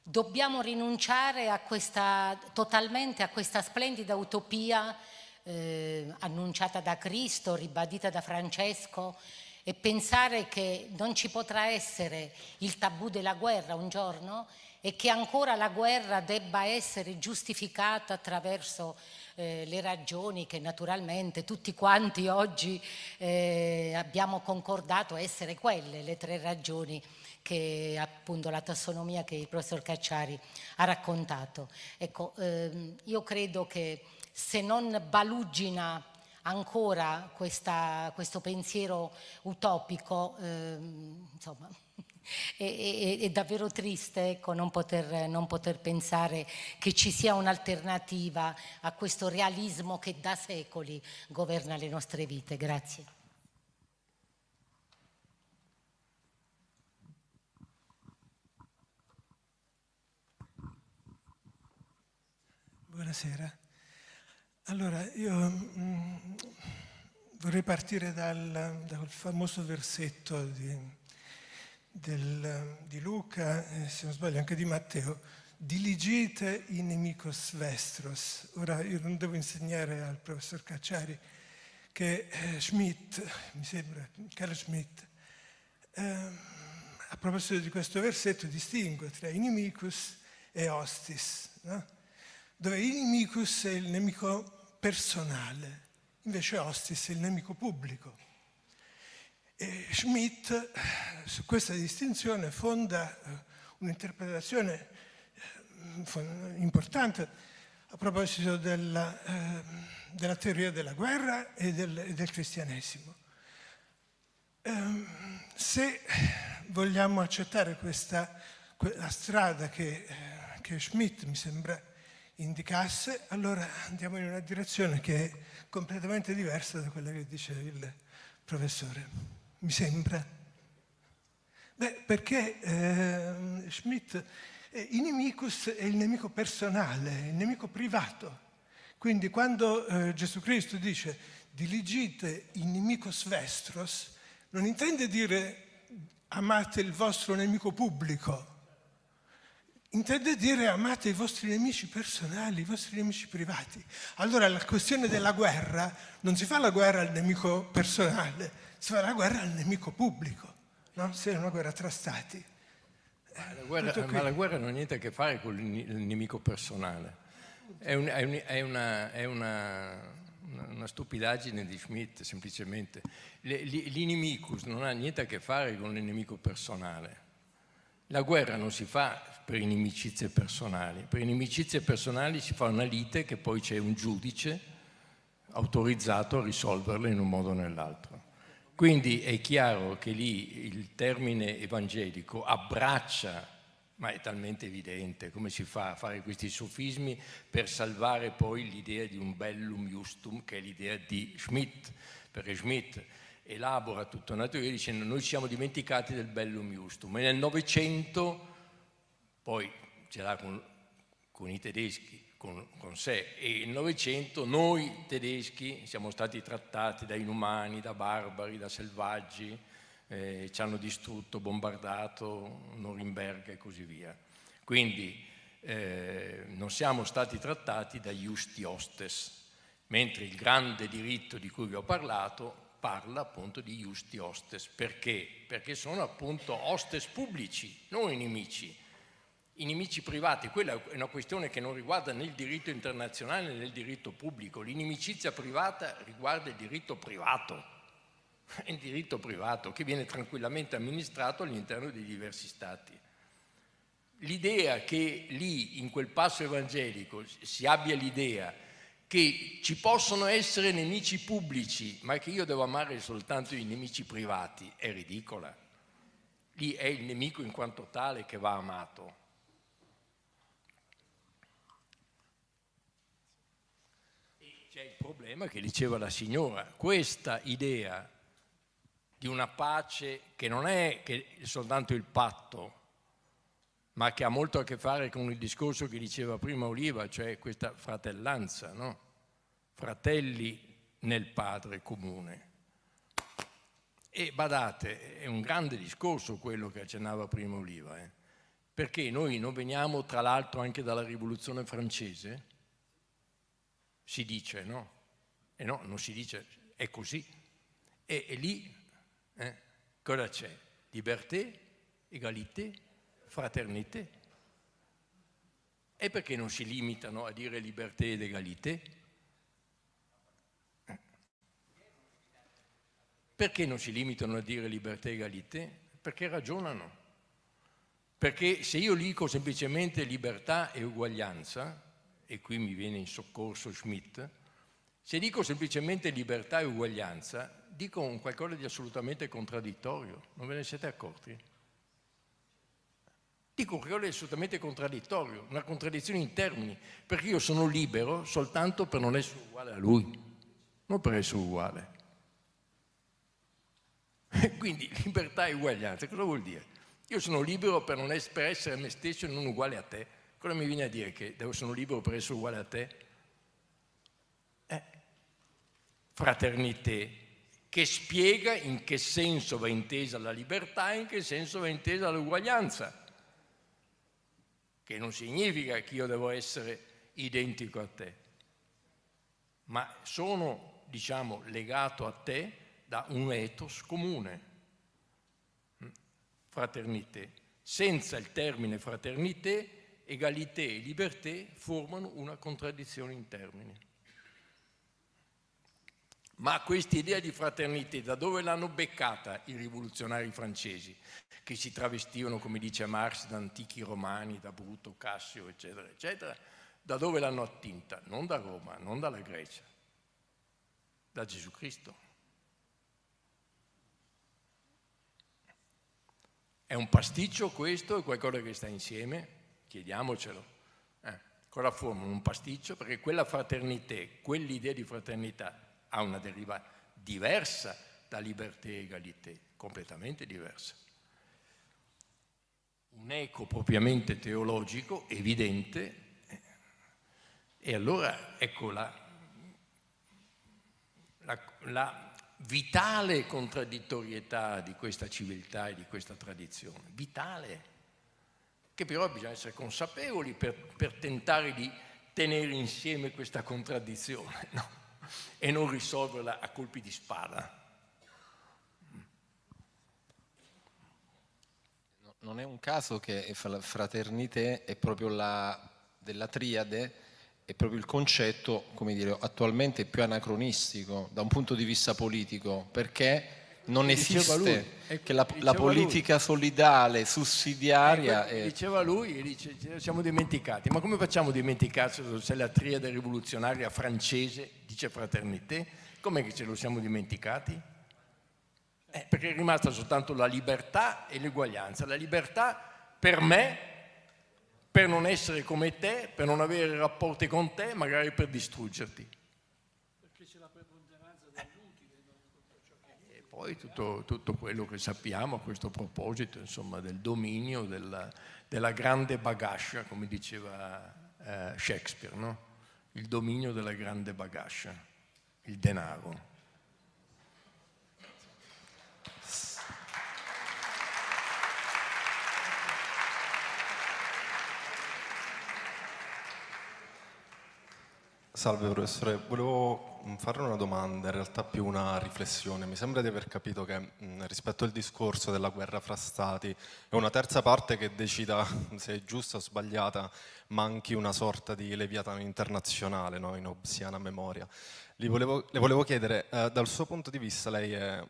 Dobbiamo rinunciare a questa, totalmente a questa splendida utopia eh, annunciata da Cristo, ribadita da Francesco, e pensare che non ci potrà essere il tabù della guerra un giorno e che ancora la guerra debba essere giustificata attraverso eh, le ragioni che naturalmente tutti quanti oggi eh, abbiamo concordato essere quelle, le tre ragioni che appunto la tassonomia che il professor Cacciari ha raccontato. Ecco, ehm, io credo che se non balugina ancora questa, questo pensiero utopico, ehm, insomma, è, è, è, davvero triste ecco, non, poter, non, poter, pensare che ci sia un'alternativa a questo realismo che da secoli governa le nostre vite. Grazie. Buonasera. Allora, io mh, mm, vorrei partire dal, dal famoso versetto di del, di Luca, eh, se non sbaglio anche di Matteo, diligite diligete nemicos vestros. Ora io non devo insegnare al professor Cacciari che eh, Schmidt, mi sembra, Carlo Schmidt, ehm, a proposito di questo versetto distingue tra inimicus e hostis, no? dove inimicus è il nemico personale, invece hostis è il nemico pubblico. E Schmidt su questa distinzione fonda eh, un'interpretazione eh, importante a proposito della, eh, della, teoria della guerra e del, del cristianesimo. Ehm, se vogliamo accettare questa, la strada che, che Schmidt mi sembra indicasse, allora andiamo in una direzione che è completamente diversa da quella che dice il professore mi sembra. Beh, perché ehm, eh, Schmidt, eh, inimicus è il nemico personale, il nemico privato. Quindi quando eh, Gesù Cristo dice diligite inimicus vestros, non intende dire amate il vostro nemico pubblico, intende dire amate i vostri nemici personali, i vostri nemici privati. Allora la questione della guerra non si fa la guerra al nemico personale, si fa la guerra al nemico pubblico, no? se è una guerra tra stati. Ma la eh, guerra, ma la guerra non ha niente a che fare con il nemico personale. È, un, è, un, è, una, è una, una, stupidaggine di Schmidt, semplicemente. L'inimicus non ha niente a che fare con il nemico personale. La guerra non si fa per inimicizie personali. Per inimicizie personali si fa una lite che poi c'è un giudice autorizzato a risolverle in un modo o nell'altro. Quindi è chiaro che lì il termine evangelico abbraccia, ma è talmente evidente come si fa a fare questi sofismi per salvare poi l'idea di un bellum justum, che è l'idea di Schmidt, perché Schmidt elabora tutta una teoria dicendo noi ci siamo dimenticati del bellum justum e nel Novecento poi ce l'ha con, con i tedeschi con, con sé e il Novecento noi tedeschi siamo stati trattati da inumani, da barbari, da selvaggi, eh, ci hanno distrutto, bombardato Norimberga e così via. Quindi eh, non siamo stati trattati da justi hostes, mentre il grande diritto di cui vi ho parlato parla appunto di justi hostes. Perché? Perché sono appunto hostes pubblici, non nemici i nemici privati, quella è una questione che non riguarda né il diritto internazionale né il diritto pubblico, l'inimicizia privata riguarda il diritto privato, il diritto privato che viene tranquillamente amministrato all'interno dei diversi stati. L'idea che lì, in quel passo evangelico, si abbia l'idea che ci possono essere nemici pubblici, ma che io devo amare soltanto i nemici privati, è ridicola. Lì è il nemico in quanto tale che va amato c'è il problema che diceva la signora, questa idea di una pace che non è che soltanto il patto, ma che ha molto a che fare con il discorso che diceva prima Oliva, cioè questa fratellanza, no? fratelli nel Padre comune. E badate, è un grande discorso quello che accennava prima Oliva, eh? perché noi non veniamo tra l'altro anche dalla rivoluzione francese, si dice, no? E no, non si dice, è così. E, e lì eh, cosa c'è? Libertà, égalité, fraternité. E perché non si limitano a dire libertà ed égalité? Perché non si limitano a dire libertà e egalité? Perché ragionano. Perché se io dico semplicemente libertà e uguaglianza, e qui mi viene in soccorso Schmidt, se dico semplicemente libertà e uguaglianza, dico un qualcosa di assolutamente contraddittorio, non ve ne siete accorti? Dico un qualcosa di assolutamente contraddittorio, una contraddizione in termini, perché io sono libero soltanto per non essere uguale a lui, non per essere uguale. Quindi libertà e uguaglianza, cosa vuol dire? Io sono libero per, non essere, per essere me stesso e non uguale a te. Allora mi viene a dire che sono libero per essere uguale a te? Eh, fraternité, che spiega in che senso va intesa la libertà e in che senso va intesa l'uguaglianza, che non significa che io devo essere identico a te, ma sono, diciamo, legato a te da un ethos comune, mm. fraternité. Senza il termine fraternité egalité e libertà formano una contraddizione in termini. Ma questa idea di fraternità, da dove l'hanno beccata i rivoluzionari francesi, che si travestivano, come dice Marx, da antichi romani, da Bruto, Cassio, eccetera, eccetera? Da dove l'hanno attinta? Non da Roma, non dalla Grecia, da Gesù Cristo. È un pasticcio questo, è qualcosa che sta insieme? chiediamocelo, eh, la forma Un pasticcio? Perché quella fraternità, quell'idea di fraternità ha una deriva diversa da libertà e egalità, completamente diversa. Un eco propriamente teologico, evidente, eh. e allora ecco la, la, la vitale contraddittorietà di questa civiltà e di questa tradizione, vitale che però bisogna essere consapevoli per, per tentare di tenere insieme questa contraddizione no? e non risolverla a colpi di spada. Non è un caso che fraternité è proprio la, della triade è proprio il concetto, come dire, attualmente più anacronistico da un punto di vista politico, perché non esiste ecco, che la, la politica lui. solidale, sussidiaria... E ecco, è... Diceva lui, dice, ce siamo dimenticati. Ma come facciamo a dimenticarci se la triade rivoluzionaria francese dice fraternité? Com'è che ce lo siamo dimenticati? Eh, perché è rimasta soltanto la libertà e l'eguaglianza La libertà per me, per non essere come te, per non avere rapporti con te, magari per distruggerti. poi tutto, tutto, quello che sappiamo a questo proposito, insomma, del dominio, della, della grande bagascia, come diceva eh, Shakespeare, no? il dominio della grande bagascia, il denaro. Salve professore, volevo mm, farle una domanda, in realtà più una riflessione. Mi sembra di aver capito che mm, rispetto al discorso della guerra fra stati è una terza parte che decida se è giusta o sbagliata, manchi una sorta di leviatano internazionale no? in obsiana memoria. Volevo, le volevo chiedere, eh, dal suo punto di vista lei è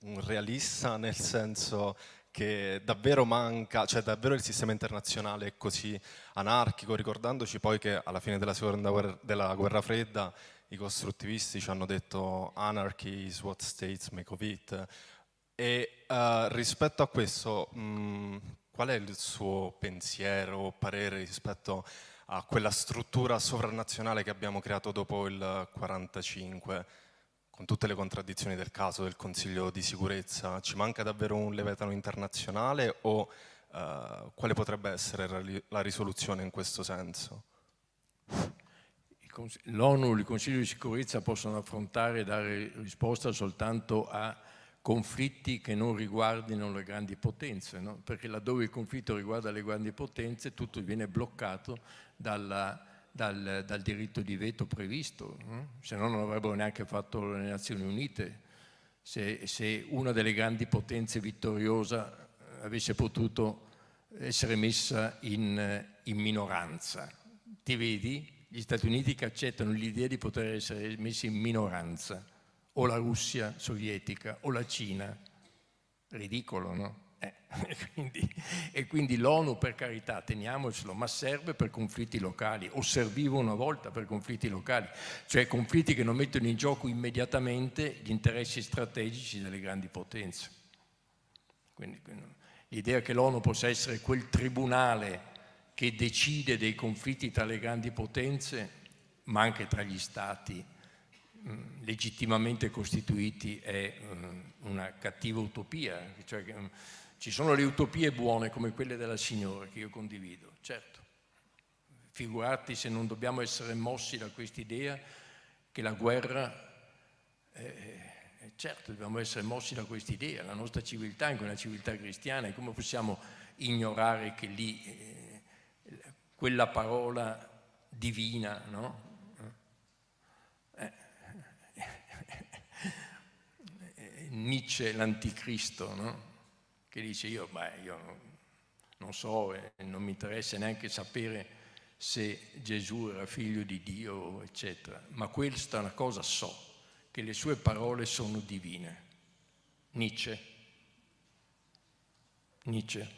un realista nel senso che davvero manca, cioè davvero il sistema internazionale è così anarchico, ricordandoci poi che alla fine della seconda guerra, della guerra fredda i costruttivisti ci hanno detto anarchy is what states make of it. E uh, rispetto a questo, mh, mm, qual è il suo pensiero o parere rispetto a quella struttura sovranazionale che abbiamo creato dopo il 1945? con tutte le contraddizioni del caso del Consiglio di sicurezza, ci manca davvero un levetano internazionale o eh, quale potrebbe essere la risoluzione in questo senso? L'ONU e il Consiglio di sicurezza possono affrontare e dare risposta soltanto a conflitti che non riguardino le grandi potenze, no? perché laddove il conflitto riguarda le grandi potenze tutto viene bloccato dalla dal, dal diritto di veto previsto, eh? se no non avrebbero neanche fatto le Nazioni Unite. Se, se una delle grandi potenze vittoriosa avesse potuto essere messa in, in minoranza. Ti vedi? Gli Stati Uniti che accettano l'idea di poter essere messi in minoranza, o la Russia sovietica, o la Cina. Ridicolo, no? Eh, e quindi, quindi l'ONU, per carità, teniamocelo, ma serve per conflitti locali, o serviva una volta per conflitti locali, cioè conflitti che non mettono in gioco immediatamente gli interessi strategici delle grandi potenze. Quindi l'idea che l'ONU possa essere quel tribunale che decide dei conflitti tra le grandi potenze, ma anche tra gli stati mh, mm, legittimamente costituiti, è mh, mm, una cattiva utopia. Eh, cioè, mh, mm, ci sono le utopie buone come quelle della signora che io condivido, certo. Figurati se non dobbiamo essere mossi da quest'idea che la guerra, eh, eh, certo dobbiamo essere mossi da quest'idea, la nostra civiltà è una civiltà cristiana e come possiamo ignorare che lì eh, quella parola divina, no? Eh, eh, Nietzsche l'anticristo, no? che dice io, beh, io non so, eh, non mi interessa neanche sapere se Gesù era figlio di Dio, eccetera, ma questa è una cosa so, che le sue parole sono divine. Nietzsche. Nietzsche.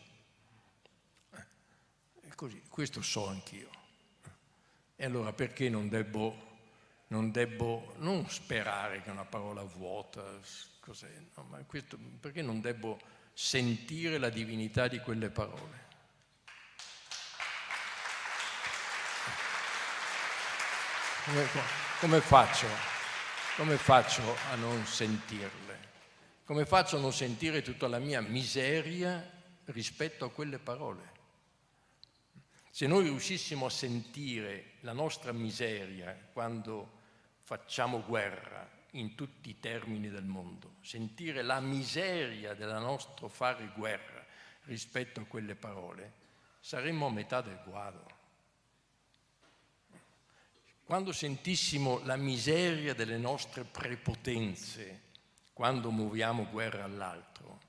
Eh, così, questo so anch'io. E allora perché non debbo non debbo non sperare che una parola vuota, no, ma questo, perché non debbo sentire la divinità di quelle parole. Come, come, faccio? come faccio a non sentirle? Come faccio a non sentire tutta la mia miseria rispetto a quelle parole? Se noi riuscissimo a sentire la nostra miseria quando facciamo guerra, in tutti i termini del mondo, sentire la miseria della nostra fare guerra rispetto a quelle parole, saremmo a metà del guado. Quando sentissimo la miseria delle nostre prepotenze, quando muoviamo guerra all'altro,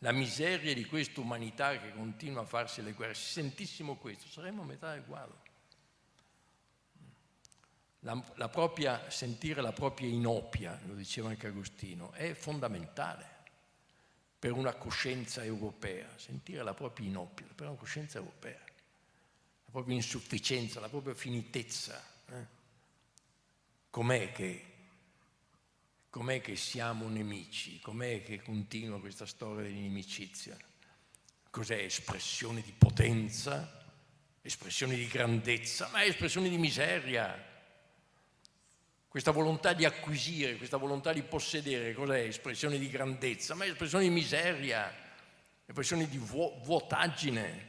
la miseria di questa umanità che continua a farsi le guerre, se sentissimo questo, saremmo a metà del guado la, la propria, sentire la propria inopia, lo diceva anche Agostino, è fondamentale per una coscienza europea, sentire la propria inopia, per una coscienza europea, la propria insufficienza, la propria finitezza. Eh? Com'è, che, com'è che siamo nemici? Com'è che continua questa storia dell'inimicizia? Cos'è espressione di potenza? Espressione di grandezza? Ma è espressione di miseria, questa volontà di acquisire, questa volontà di possedere, cos'è? Espressione di grandezza, ma è espressione di miseria, espressione di vu- vuotaggine.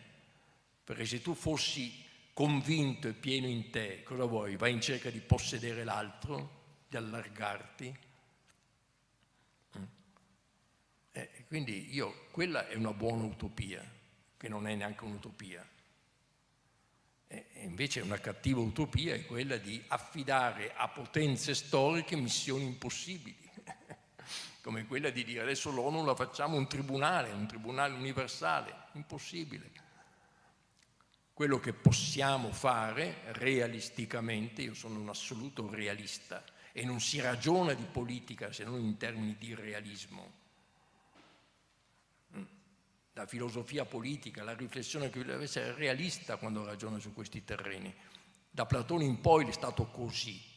Perché se tu fossi convinto e pieno in te, cosa vuoi? Vai in cerca di possedere l'altro, di allargarti? Mm. E eh, quindi io, quella è una buona utopia, che non è neanche un'utopia invece una cattiva utopia è quella di affidare a potenze storiche missioni impossibili, come quella di dire adesso l'ONU la facciamo un tribunale, un tribunale universale, impossibile. Quello che possiamo fare realisticamente, io sono un assoluto realista e non si ragiona di politica se non in termini di realismo, la filosofia politica, la riflessione che deve essere realista quando ragiona su questi terreni. Da Platone in poi è stato così.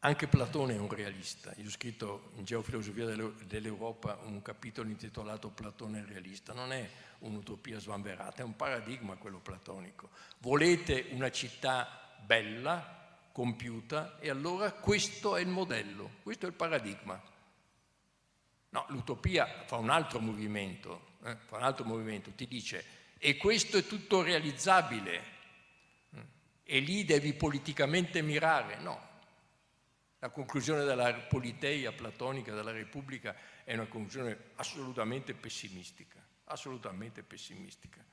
Anche Platone è un realista. Io ho scritto in Geofilosofia dell'Europa un capitolo intitolato Platone realista. Non è un'utopia svanverata, è un paradigma quello platonico. Volete una città bella, compiuta, e allora questo è il modello, questo è il paradigma. No, l'utopia fa un altro movimento, eh, fa un altro movimento, ti dice e questo è tutto realizzabile mm. e lì devi politicamente mirare. No, la conclusione della politeia platonica della Repubblica è una conclusione assolutamente pessimistica, assolutamente pessimistica.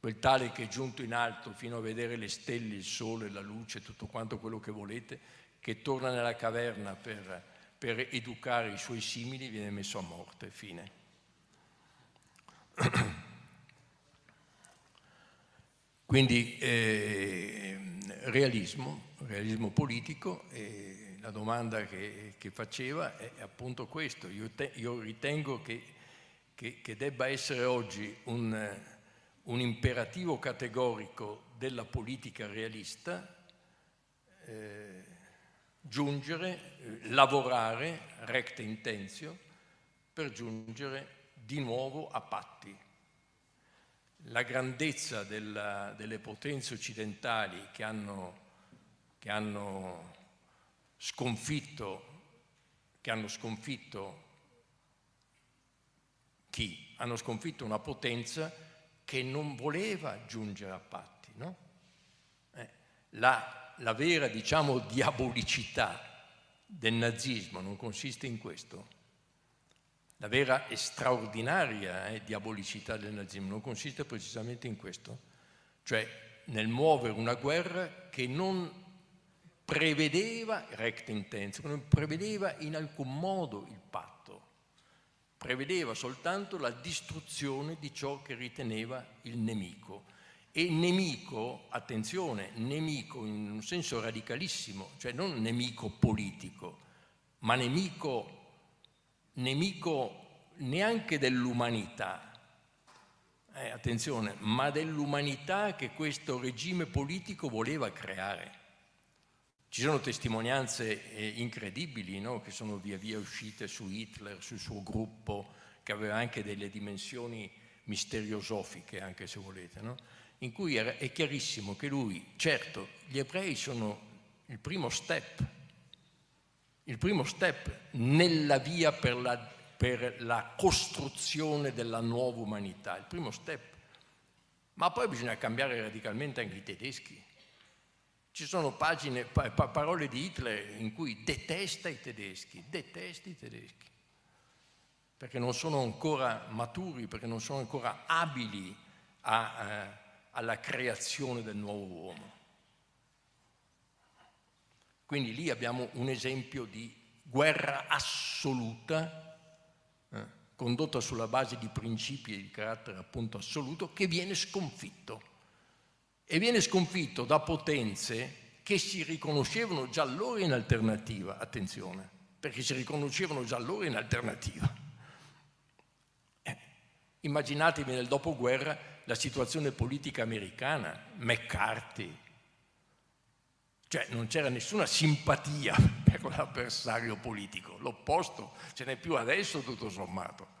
Quel tale che è giunto in alto fino a vedere le stelle, il sole, la luce, tutto quanto quello che volete, che torna nella caverna per per educare i suoi simili viene messo a morte, fine. Quindi eh, realismo, realismo politico, eh, la domanda che, che, faceva è appunto questo, io, te, io ritengo che, che, che, debba essere oggi un, un imperativo categorico della politica realista, eh, giungere, eh, lavorare recte intenzio per giungere di nuovo a patti. La grandezza della, delle potenze occidentali che hanno, che hanno sconfitto che hanno sconfitto chi? Hanno sconfitto una potenza che non voleva giungere a patti, no? eh, la la vera, diciamo, diabolicità del nazismo non consiste in questo. La vera e straordinaria eh, diabolicità del nazismo non consiste precisamente in questo, cioè nel muovere una guerra che non prevedeva, recta intenso, non prevedeva in alcun modo il patto, prevedeva soltanto la distruzione di ciò che riteneva il nemico e nemico, attenzione, nemico in un senso radicalissimo, cioè non nemico politico, ma nemico, nemico neanche dell'umanità, eh, attenzione, ma dell'umanità che questo regime politico voleva creare. Ci sono testimonianze eh, incredibili no? che sono via via uscite su Hitler, sul suo gruppo, che aveva anche delle dimensioni misteriosofiche, anche se volete. No? in cui è chiarissimo che lui, certo, gli ebrei sono il primo step, il primo step nella via per la, per la costruzione della nuova umanità, il primo step. Ma poi bisogna cambiare radicalmente anche i tedeschi. Ci sono pagine, parole di Hitler in cui detesta i tedeschi, detesta i tedeschi, perché non sono ancora maturi, perché non sono ancora abili a... Eh, alla creazione del nuovo uomo. Quindi lì abbiamo un esempio di guerra assoluta, eh, condotta sulla base di principi di carattere appunto assoluto, che viene sconfitto. E viene sconfitto da potenze che si riconoscevano già allora in alternativa, attenzione, perché si riconoscevano già allora in alternativa. Eh, immaginatevi nel dopoguerra la situazione politica americana, McCarthy. Cioè non c'era nessuna simpatia per l'avversario politico, l'opposto ce n'è più adesso tutto sommato.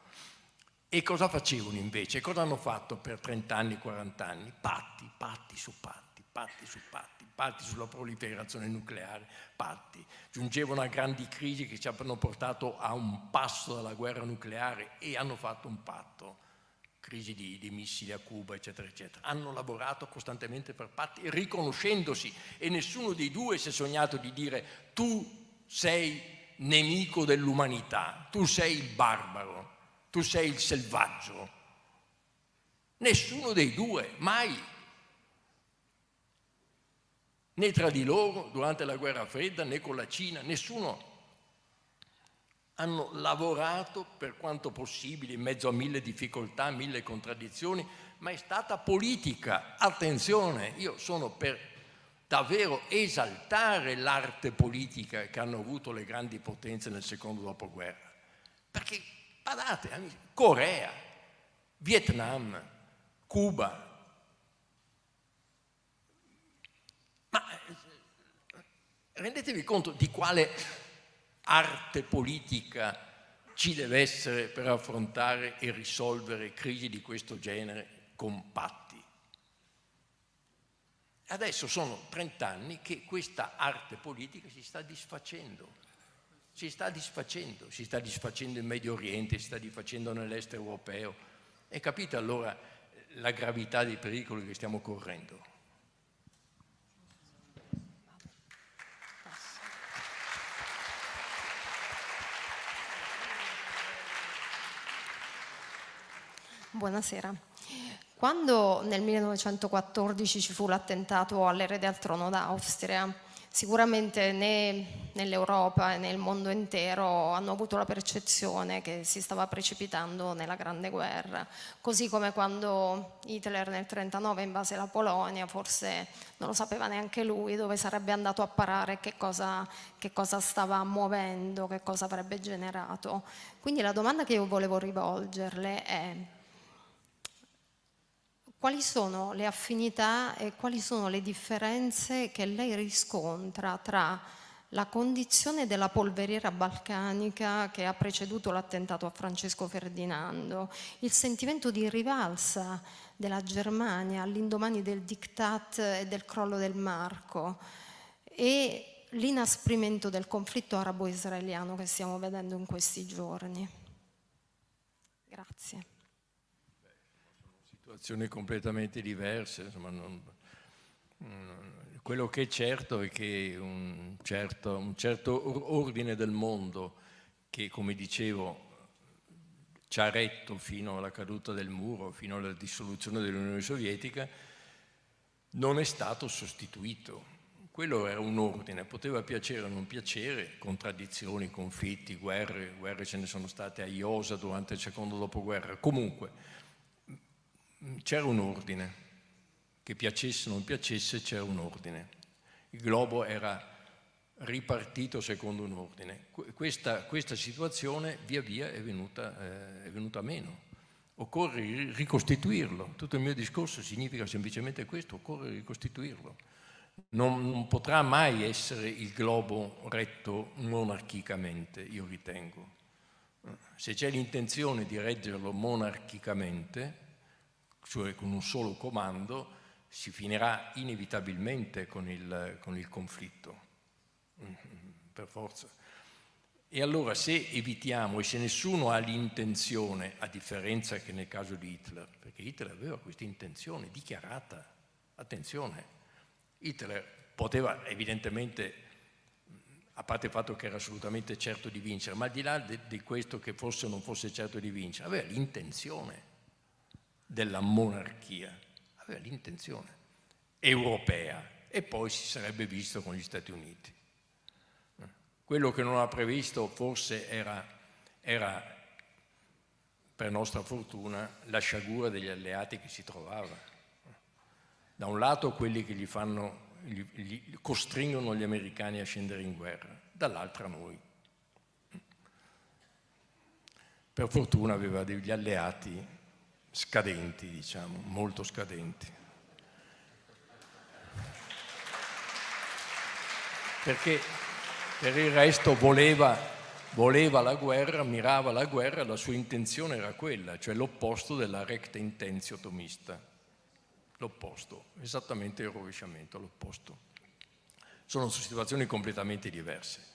E cosa facevano invece? Cosa hanno fatto per 30 anni, 40 anni? Patti, patti su patti, patti su patti, patti sulla proliferazione nucleare, patti. Giungevano a grandi crisi che ci hanno portato a un passo dalla guerra nucleare e hanno fatto un patto crisi di, di, missili a Cuba, eccetera, eccetera. Hanno lavorato costantemente per patti, riconoscendosi e nessuno dei due si è sognato di dire tu sei nemico dell'umanità, tu sei il barbaro, tu sei il selvaggio. Nessuno dei due, mai. Né tra di loro durante la guerra fredda, né con la Cina, nessuno hanno lavorato per quanto possibile in mezzo a mille difficoltà, mille contraddizioni, ma è stata politica. Attenzione, io sono per davvero esaltare l'arte politica che hanno avuto le grandi potenze nel secondo dopoguerra. Perché, guardate, Corea, Vietnam, Cuba, ma eh, rendetevi conto di quale arte politica ci deve essere per affrontare e risolvere crisi di questo genere compatti. Adesso sono 30 anni che questa arte politica si sta disfacendo, si sta disfacendo, si sta disfacendo in Medio Oriente, si sta disfacendo nell'est europeo. E capite allora la gravità dei pericoli che stiamo correndo? Buonasera. Quando nel 1914 ci fu l'attentato all'erede al trono d'Austria, sicuramente né nell'Europa né nel mondo intero hanno avuto la percezione che si stava precipitando nella Grande Guerra, così come quando Hitler nel 1939 invase la Polonia, forse non lo sapeva neanche lui dove sarebbe andato a parare, che cosa, che cosa stava muovendo, che cosa avrebbe generato. Quindi la domanda che io volevo rivolgerle è quali sono le affinità e quali sono le differenze che lei riscontra tra la condizione della polveriera balcanica che ha preceduto l'attentato a Francesco Ferdinando, il sentimento di rivalsa della Germania all'indomani del diktat e del crollo del Marco e l'inasprimento del conflitto arabo-israeliano che stiamo vedendo in questi giorni. Grazie situazioni completamente diverse. Insomma, non, quello che è certo è che un certo, un certo ordine del mondo che, come dicevo, ci ha retto fino alla caduta del muro, fino alla dissoluzione dell'Unione Sovietica, non è stato sostituito. Quello era un ordine, poteva piacere o non piacere, contraddizioni, conflitti, guerre, guerre ce ne sono state a Iosa durante il secondo dopoguerra. Comunque, Mm, c'era un ordine, che piacesse o non piacesse c'era un ordine. Il globo era ripartito secondo un ordine. Questa, questa situazione via via è venuta, eh, è venuta meno. Occorre ricostituirlo. Tutto il mio discorso significa semplicemente questo, occorre ricostituirlo. Non, non potrà mai essere il globo retto monarchicamente, io ritengo. Se c'è l'intenzione di reggerlo monarchicamente, cioè con un solo comando, si finirà inevitabilmente con il, con il conflitto, mm-hmm, per forza. E allora se evitiamo e se nessuno ha l'intenzione, a differenza che nel caso di Hitler, perché Hitler aveva questa intenzione dichiarata, attenzione, Hitler poteva evidentemente, a parte il fatto che era assolutamente certo di vincere, ma al di là di, di questo che fosse o non fosse certo di vincere, aveva l'intenzione della monarchia, aveva l'intenzione europea e poi si sarebbe visto con gli Stati Uniti. Quello che non ha previsto forse era, era, per nostra fortuna, la sciagura degli alleati che si trovava. Da un lato quelli che gli, fanno, gli, gli costringono gli americani a scendere in guerra, dall'altra noi. Per fortuna aveva degli alleati scadenti, diciamo, molto scadenti. Perché per il resto voleva, voleva la guerra, mirava la guerra, la sua intenzione era quella, cioè l'opposto della recta intenzio tomista, l'opposto, esattamente il rovesciamento, l'opposto. Sono situazioni completamente diverse.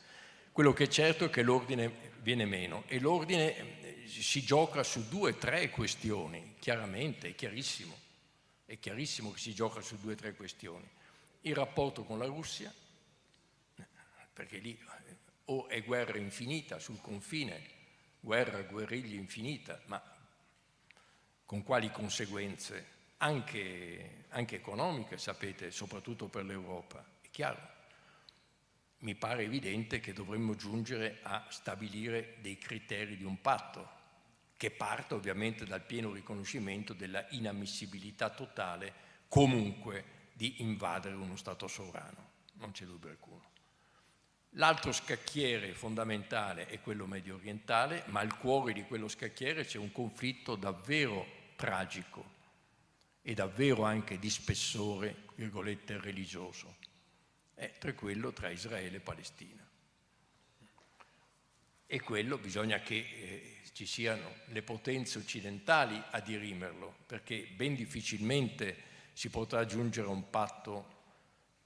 Quello che è certo è che l'ordine viene meno e l'ordine si gioca su due o tre questioni, chiaramente, è chiarissimo, è chiarissimo che si gioca su due o tre questioni. Il rapporto con la Russia, perché lì eh, o è guerra infinita sul confine, guerra, guerriglia infinita, ma con quali conseguenze anche, anche economiche, sapete, soprattutto per l'Europa, è chiaro mi pare evidente che dovremmo giungere a stabilire dei criteri di un patto, che parte ovviamente dal pieno riconoscimento della inammissibilità totale comunque di invadere uno Stato sovrano, non c'è dubbio alcuno. L'altro scacchiere fondamentale è quello medio orientale, ma al cuore di quello scacchiere c'è un conflitto davvero tragico e davvero anche di spessore, virgolette, religioso, è tra quello tra Israele e Palestina. E quello bisogna che eh, ci siano le potenze occidentali a dirimerlo, perché ben difficilmente si potrà aggiungere un patto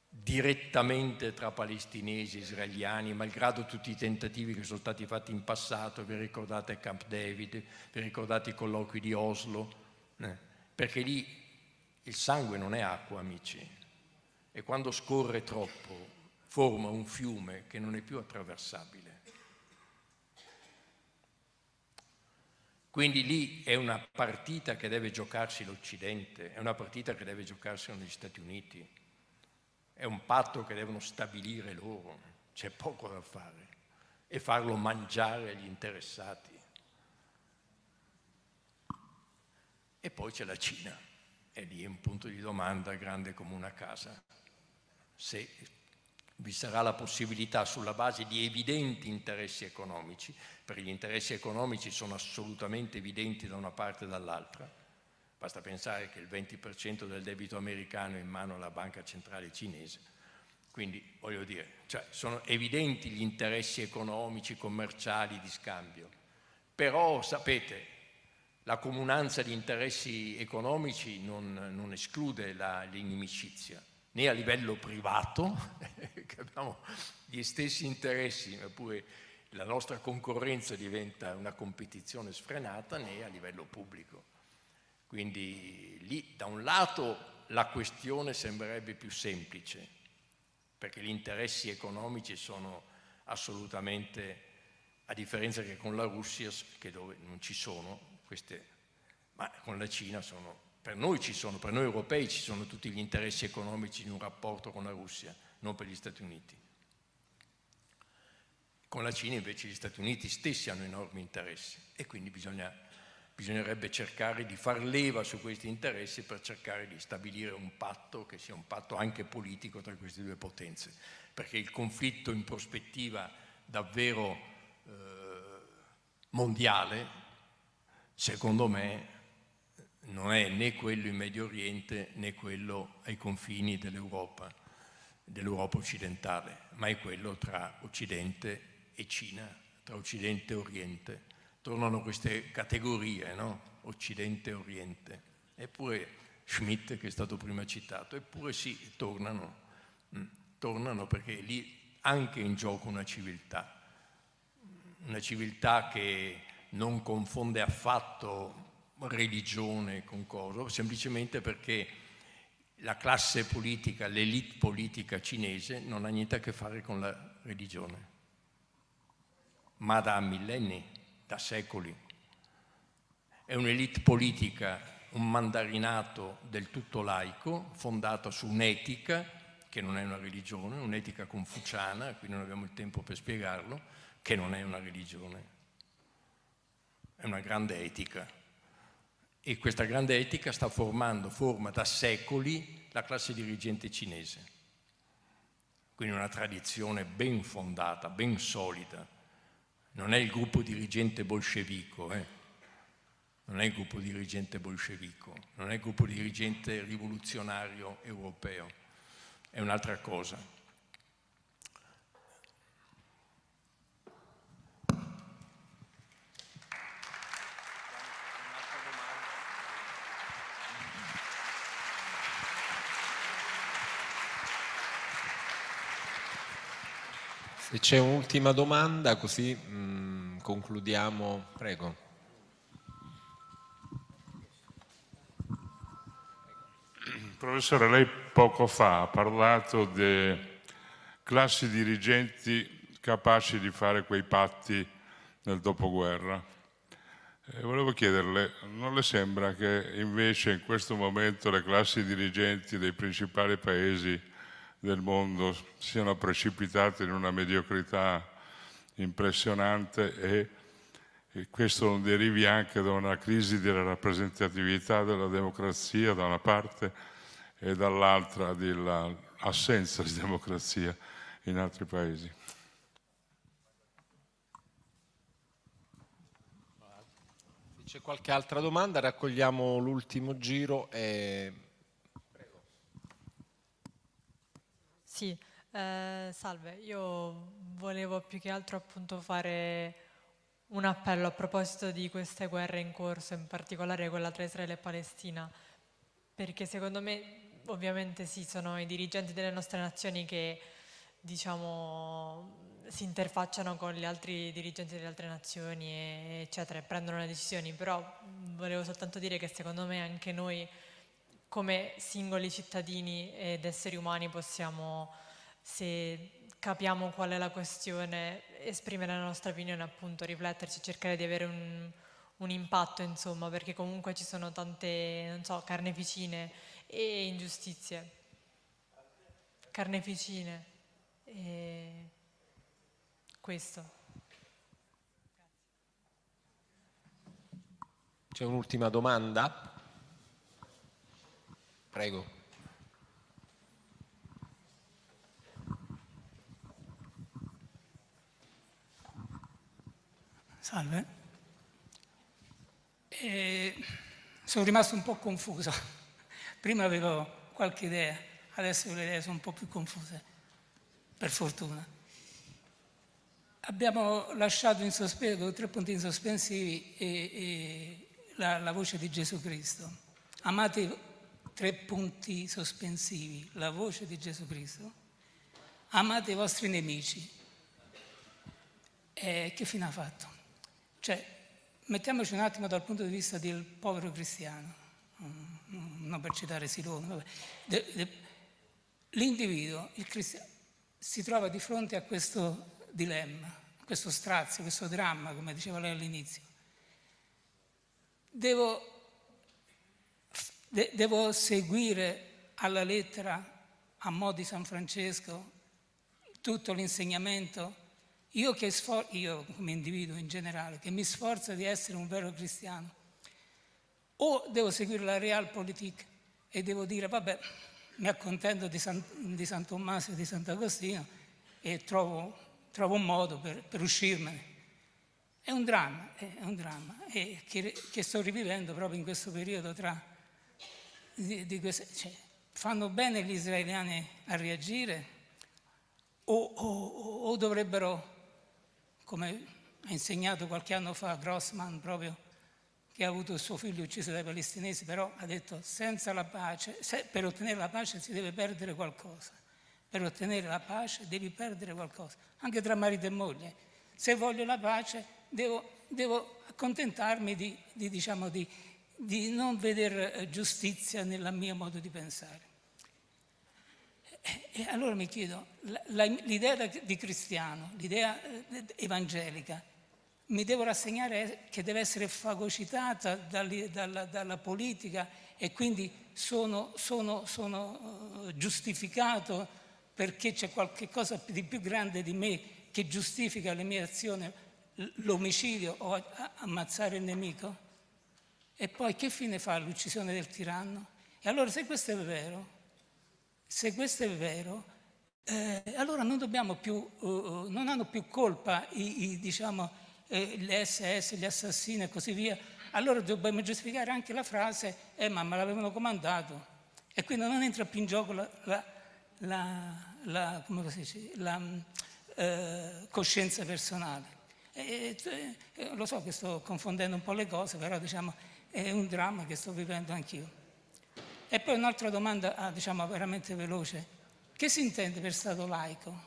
direttamente tra palestinesi e israeliani, malgrado tutti i tentativi che sono stati fatti in passato, vi ricordate Camp David, vi ricordate i colloqui di Oslo, eh? perché lì il sangue non è acqua, amici, e quando scorre troppo forma un fiume che non è più attraversabile. Quindi lì è una partita che deve giocarsi l'Occidente, è una partita che deve giocarsi negli Stati Uniti, è un patto che devono stabilire loro, c'è poco da fare, e farlo mangiare agli interessati. E poi c'è la Cina, e lì è un punto di domanda grande come una casa se vi sarà la possibilità sulla base di evidenti interessi economici, perché gli interessi economici sono assolutamente evidenti da una parte e dall'altra. Basta pensare che il 20% del debito americano è in mano alla banca centrale cinese. Quindi voglio dire, cioè, sono evidenti gli interessi economici, commerciali, di scambio. Però sapete, la comunanza di interessi economici non, non esclude la, l'inimicizia né a livello privato, che abbiamo gli stessi interessi, eppure la nostra concorrenza diventa una competizione sfrenata, né a livello pubblico. Quindi lì, da un lato, la questione sembrerebbe più semplice, perché gli interessi economici sono assolutamente, a differenza che con la Russia, che dove non ci sono, queste, ma con la Cina sono per noi ci sono, per noi europei ci sono tutti gli interessi economici in un rapporto con la Russia, non per gli Stati Uniti. Con la Cina invece gli Stati Uniti stessi hanno enormi interessi e quindi bisogna, bisognerebbe cercare di far leva su questi interessi per cercare di stabilire un patto che sia un patto anche politico tra queste due potenze, perché il conflitto in prospettiva davvero eh, mondiale, secondo me, non è né quello in Medio Oriente né quello ai confini dell'Europa, dell'Europa occidentale, ma è quello tra Occidente e Cina, tra Occidente e Oriente. Tornano queste categorie, no? Occidente e Oriente. Eppure Schmidt, che è stato prima citato, eppure sì, tornano, mm, tornano perché lì anche in gioco una civiltà, una civiltà che non confonde affatto religione, con cosa, semplicemente perché la classe politica, l'elite politica cinese non ha niente a che fare con la religione, ma da millenni, da secoli. È un'elite politica, un mandarinato del tutto laico, fondata su un'etica, che non è una religione, un'etica confuciana, qui non abbiamo il tempo per spiegarlo, che non è una religione, è una grande etica e questa grande etica sta formando, forma da secoli la classe dirigente cinese. Quindi una tradizione ben fondata, ben solida. Non è il gruppo dirigente bolscevico, eh? non è il gruppo dirigente bolscevico, non è il gruppo dirigente rivoluzionario europeo, è un'altra cosa. Se c'è un'ultima domanda, così mh, mm, concludiamo. Prego. Professore, lei poco fa ha parlato di classi dirigenti capaci di fare quei patti nel dopoguerra. E volevo chiederle, non le sembra che invece in questo momento le classi dirigenti dei principali paesi del mondo siano precipitate in una mediocrità impressionante e, e questo non derivi anche da una crisi della rappresentatività della democrazia da una parte e dall'altra dell'assenza di democrazia in altri paesi. Se c'è qualche altra domanda raccogliamo l'ultimo giro e Sì, eh, salve, io volevo più che altro appunto fare un appello a proposito di queste guerre in corso, in particolare quella tra Israele e Palestina, perché secondo me ovviamente sì, sono i dirigenti delle nostre nazioni che diciamo si interfacciano con gli altri dirigenti delle altre nazioni e, eccetera e prendono le decisioni, però volevo soltanto dire che secondo me anche noi come singoli cittadini ed esseri umani possiamo, se capiamo qual è la questione, esprimere la nostra opinione, appunto, rifletterci, cercare di avere un, un impatto, insomma, perché comunque ci sono tante, non so, carneficine e ingiustizie. Carneficine. E questo. C'è un'ultima domanda? Prego. Salve. E eh, sono rimasto un po' confuso. Prima avevo qualche idea, adesso le idee sono un po' più confuse, per fortuna. Abbiamo lasciato in sospeso, tre puntini sospensivi, e, e la, la voce di Gesù Cristo. Amate tre punti sospensivi, la voce di Gesù Cristo, amate i vostri nemici. E che fine ha fatto? Cioè, mettiamoci un attimo dal punto di vista del povero cristiano, mm, non per citare Silone, l'individuo, il cristiano, si trova di fronte a questo dilemma, a questo strazio, a questo dramma, come diceva lei all'inizio. Devo De- devo seguire alla lettera, a mo' di San Francesco, tutto l'insegnamento. Io, che sfor- io come individuo in generale, che mi sforzo di essere un vero cristiano, o devo seguire la realpolitik e devo dire, vabbè, mi accontento di San, di San Tommaso e di Sant'Agostino e trovo, trovo un modo per, per, uscirmene. È un dramma, è un dramma che, che sto rivivendo proprio in questo periodo tra di, di queste, cioè, fanno bene gli israeliani a reagire o, o, o dovrebbero, come ha insegnato qualche anno fa Grossman proprio, che ha avuto il suo figlio ucciso dai palestinesi, però ha detto senza la pace, se per ottenere la pace si deve perdere qualcosa, per ottenere la pace devi perdere qualcosa, anche tra marito e moglie. Se voglio la pace devo, devo accontentarmi di, di, diciamo, di, di non vedere eh, giustizia nel mio modo di pensare. E eh, eh, allora mi chiedo, l'idea di cristiano, l'idea evangelica, mi devo rassegnare che deve essere fagocitata dalla, politica e quindi sono, sono, sono giustificato perché c'è qualcosa di più grande di me che giustifica le mie azioni, l'omicidio o ammazzare il nemico? E poi che fine fa l'uccisione del tiranno? E allora se questo è vero, se questo è vero, eh, allora non, dobbiamo più, eh, eh non, hanno più colpa i, i diciamo, eh, le SS, gli assassini e così via. Allora dobbiamo giustificare anche la frase, eh ma me l'avevano comandato. E quindi non entra più in gioco la, la, la, la eh, coscienza personale. E, eh, lo so che sto confondendo un po' le cose, però diciamo è un dramma che sto vivendo anch'io. E poi un'altra domanda, ah, diciamo veramente veloce. Che si intende per Stato laico?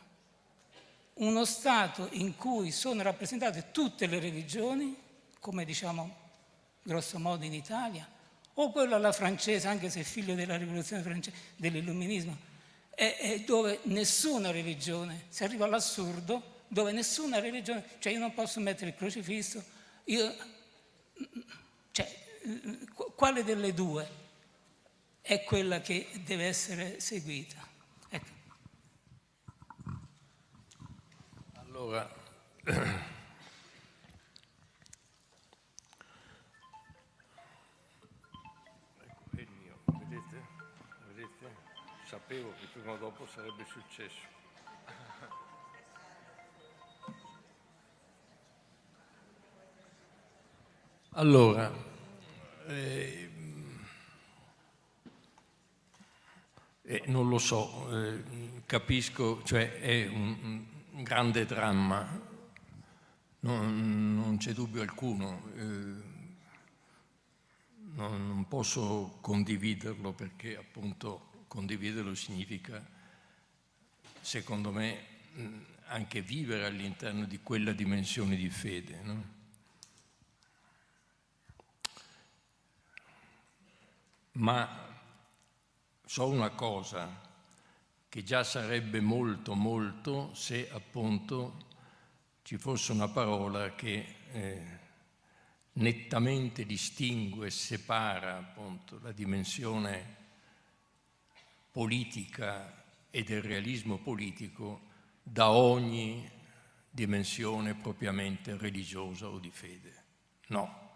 Uno Stato in cui sono rappresentate tutte le religioni, come diciamo grosso modo in Italia, o quello alla francese, anche se è figlio della rivoluzione francese, dell'illuminismo, è, è dove nessuna religione, si arriva all'assurdo, dove nessuna religione, cioè io non posso mettere il crocifisso, io, mm, mm, cioè, quale delle due è quella che deve essere seguita? Ecco. Allora, ecco, sapevo che prima o dopo sarebbe successo. Allora, eh, eh, non lo so, eh, capisco, cioè è un, un grande dramma, non, non c'è dubbio alcuno, eh, non, non posso condividerlo perché appunto condividerlo significa, secondo me, mm, anche vivere all'interno di quella dimensione di fede. No? ma so una cosa, che già sarebbe molto molto se appunto ci fosse una parola che eh, nettamente distingue separa appunto la dimensione politica e del realismo politico da ogni dimensione propriamente religiosa o di fede. No,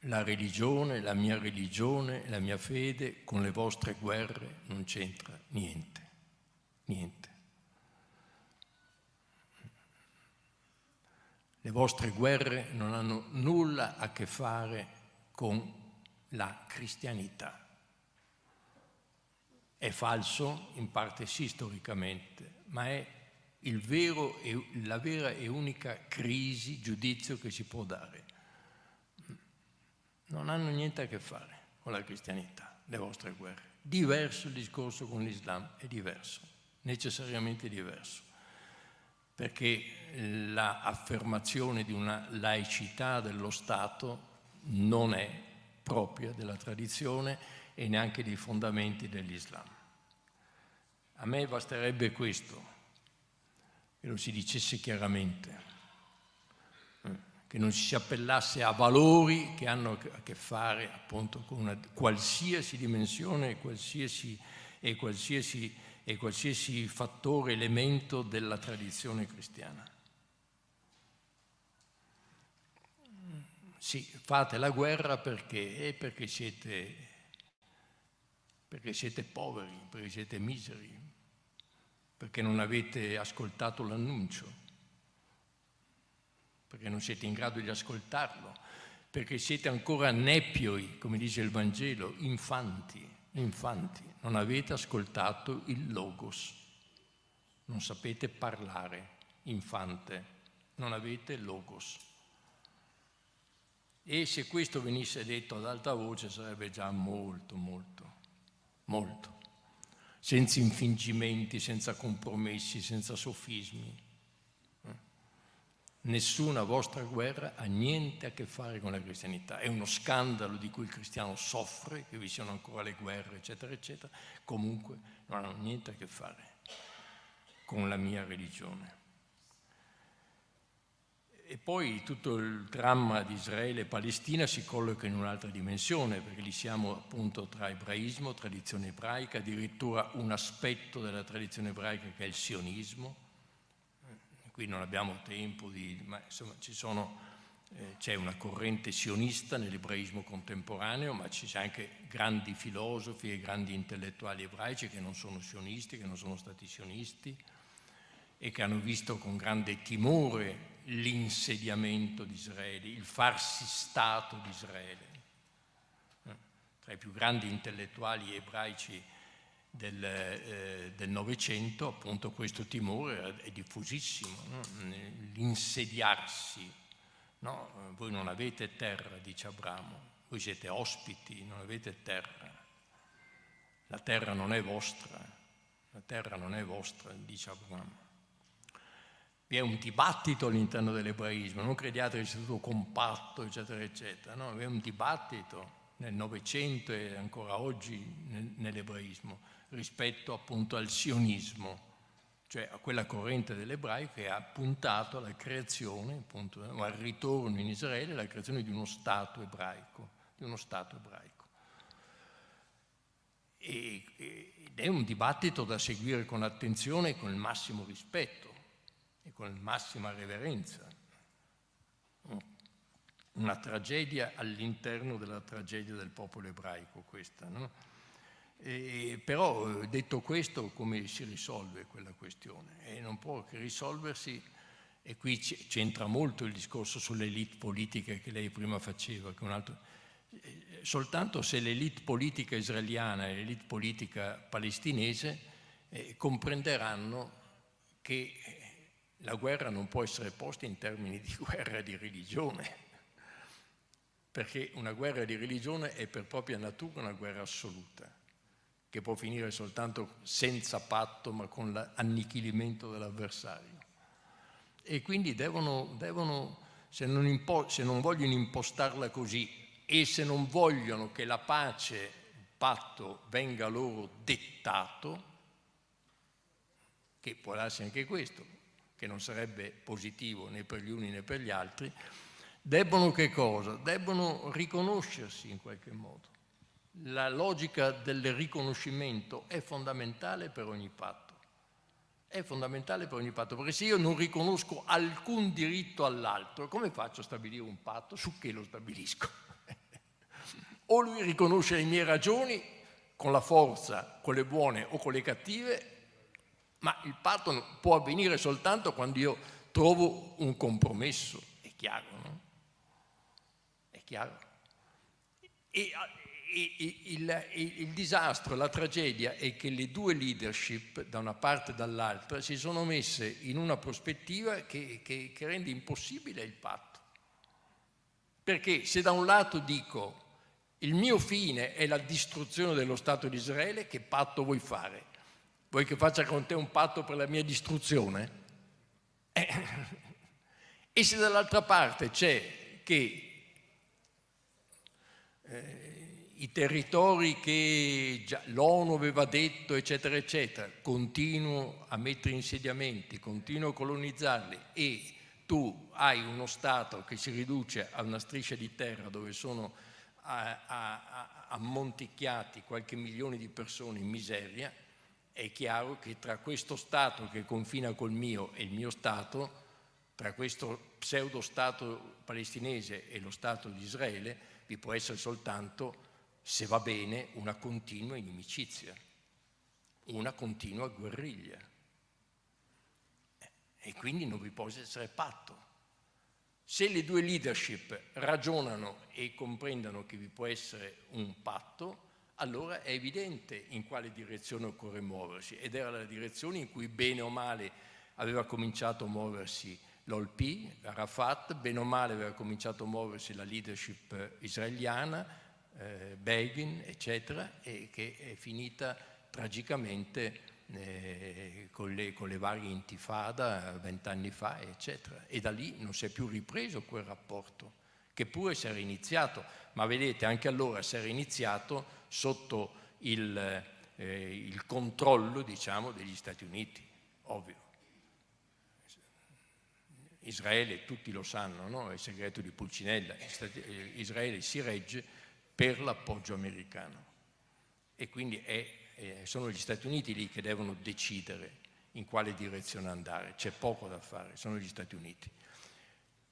la religione, la mia religione, la mia fede con le vostre guerre non c'entra niente, niente. Le vostre guerre non hanno nulla a che fare con la cristianità. È falso, in parte sì storicamente, ma è vero, la vera e unica crisi, giudizio che si può dare non hanno niente a che fare con la cristianità, le vostre guerre. Diverso il discorso con l'Islam, è diverso, necessariamente diverso, perché l'affermazione la di una laicità dello Stato non è propria della tradizione e neanche dei fondamenti dell'Islam. A me basterebbe questo, che lo si dicesse chiaramente che non ci si appellasse a valori che hanno a che fare appunto con una, qualsiasi dimensione qualsiasi, e, qualsiasi, e qualsiasi fattore, elemento della tradizione cristiana. Sì, fate la guerra perché? Perché siete, perché siete poveri, perché siete miseri, perché non avete ascoltato l'annuncio perché non siete in grado di ascoltarlo, perché siete ancora nepioi, come dice il Vangelo, infanti, infanti, non avete ascoltato il logos, non sapete parlare, infante, non avete logos. E se questo venisse detto ad alta voce sarebbe già molto, molto, molto, senza infingimenti, senza compromessi, senza sofismi nessuna vostra guerra ha niente a che fare con la cristianità, è uno scandalo di cui il cristiano soffre, che vi siano ancora le guerre, eccetera, eccetera, comunque non hanno niente a che fare con la mia religione. E poi tutto il dramma di Israele e Palestina si colloca in un'altra dimensione, perché lì siamo appunto tra ebraismo, tradizione ebraica, addirittura un aspetto della tradizione ebraica che è il sionismo, qui non abbiamo tempo di... ma insomma eh, c'è eh, una corrente sionista nell'ebraismo contemporaneo, ma ci sono anche grandi filosofi e grandi intellettuali ebraici che non sono sionisti, che non sono stati sionisti e che hanno visto con grande timore l'insediamento di Israele, il farsi Stato di Israele. Eh, tra i più grandi intellettuali ebraici del, eh, del Novecento appunto questo timore è diffusissimo, no? l'insediarsi. No? Voi non avete terra, dice Abramo, voi siete ospiti, non avete terra. La terra non è vostra, la terra non è vostra, dice Abramo. Vi è un dibattito all'interno dell'ebraismo, non crediate che sia tutto compatto, eccetera, eccetera. No, vi è un dibattito nel Novecento e ancora oggi nell'ebraismo rispetto appunto al sionismo, cioè a quella corrente dell'ebraico che ha puntato alla creazione, appunto, al ritorno in Israele, alla creazione di uno Stato ebraico, di uno Stato ebraico. E, ed è un dibattito da seguire con attenzione e con il massimo rispetto e con la massima reverenza. Una tragedia all'interno della tragedia del popolo ebraico questa, no? E, però eh, detto questo, come si risolve quella questione? E non può che risolversi, e qui c'entra molto il discorso sull'elite politica che lei prima faceva, altro, eh, soltanto se l'elite politica israeliana e l'elite politica palestinese eh, comprenderanno che eh, la guerra non può essere posta in termini di guerra di religione, perché una guerra di religione è per propria natura una guerra assoluta che può finire soltanto senza patto, ma con l'annichilimento dell'avversario. E quindi devono, devono se, non impo- se non vogliono impostarla così e se non vogliono che la pace, il patto, venga loro dettato, che può darsi anche questo, che non sarebbe positivo né per gli uni né per gli altri, debbono che cosa? Debbono riconoscersi in qualche modo la logica del riconoscimento è fondamentale per ogni patto. È fondamentale per ogni patto, perché se io non riconosco alcun diritto all'altro, come faccio a stabilire un patto? Su che lo stabilisco? o lui riconosce le mie ragioni con la forza, con le buone o con le cattive, ma il patto può avvenire soltanto quando io trovo un compromesso, è chiaro, no? È chiaro. E, il, il, il, disastro, la tragedia è che le due leadership, da una parte e dall'altra, si sono messe in una prospettiva che, che, che rende impossibile il patto. Perché se da un lato dico il mio fine è la distruzione dello Stato di Israele, che patto vuoi fare? Vuoi che faccia con te un patto per la mia distruzione? Eh. E se dall'altra parte c'è che eh, i territori che l'ONU aveva detto, eccetera, eccetera, continuo a mettere insediamenti, continuo a colonizzarli e tu hai uno Stato che si riduce a una striscia di terra dove sono ammonticchiati qualche milione di persone in miseria, è chiaro che tra questo Stato che confina col mio e il mio Stato, tra questo pseudo Stato palestinese e lo Stato di Israele, vi può essere soltanto se va bene, una continua inimicizia, una continua guerriglia. E quindi non vi può essere patto. Se le due leadership ragionano e comprendono che vi può essere un patto, allora è evidente in quale direzione occorre muoversi ed era la direzione in cui bene o male aveva cominciato a muoversi l'OLP, Arafat, bene o male aveva cominciato a muoversi la leadership israeliana, eh, Begin, eccetera, e che è finita tragicamente eh, con, le, con, le, varie intifada vent'anni fa, eccetera. E da lì non si è più ripreso quel rapporto, che pure si era iniziato, ma vedete anche allora si era iniziato sotto il, eh, il controllo, diciamo, degli Stati Uniti, ovvio. Israele, tutti lo sanno, no? è il segreto di Pulcinella, eh, Israele si regge per l'appoggio americano. E quindi è, eh, sono gli Stati Uniti lì che devono decidere in quale direzione andare, c'è poco da fare, sono gli Stati Uniti.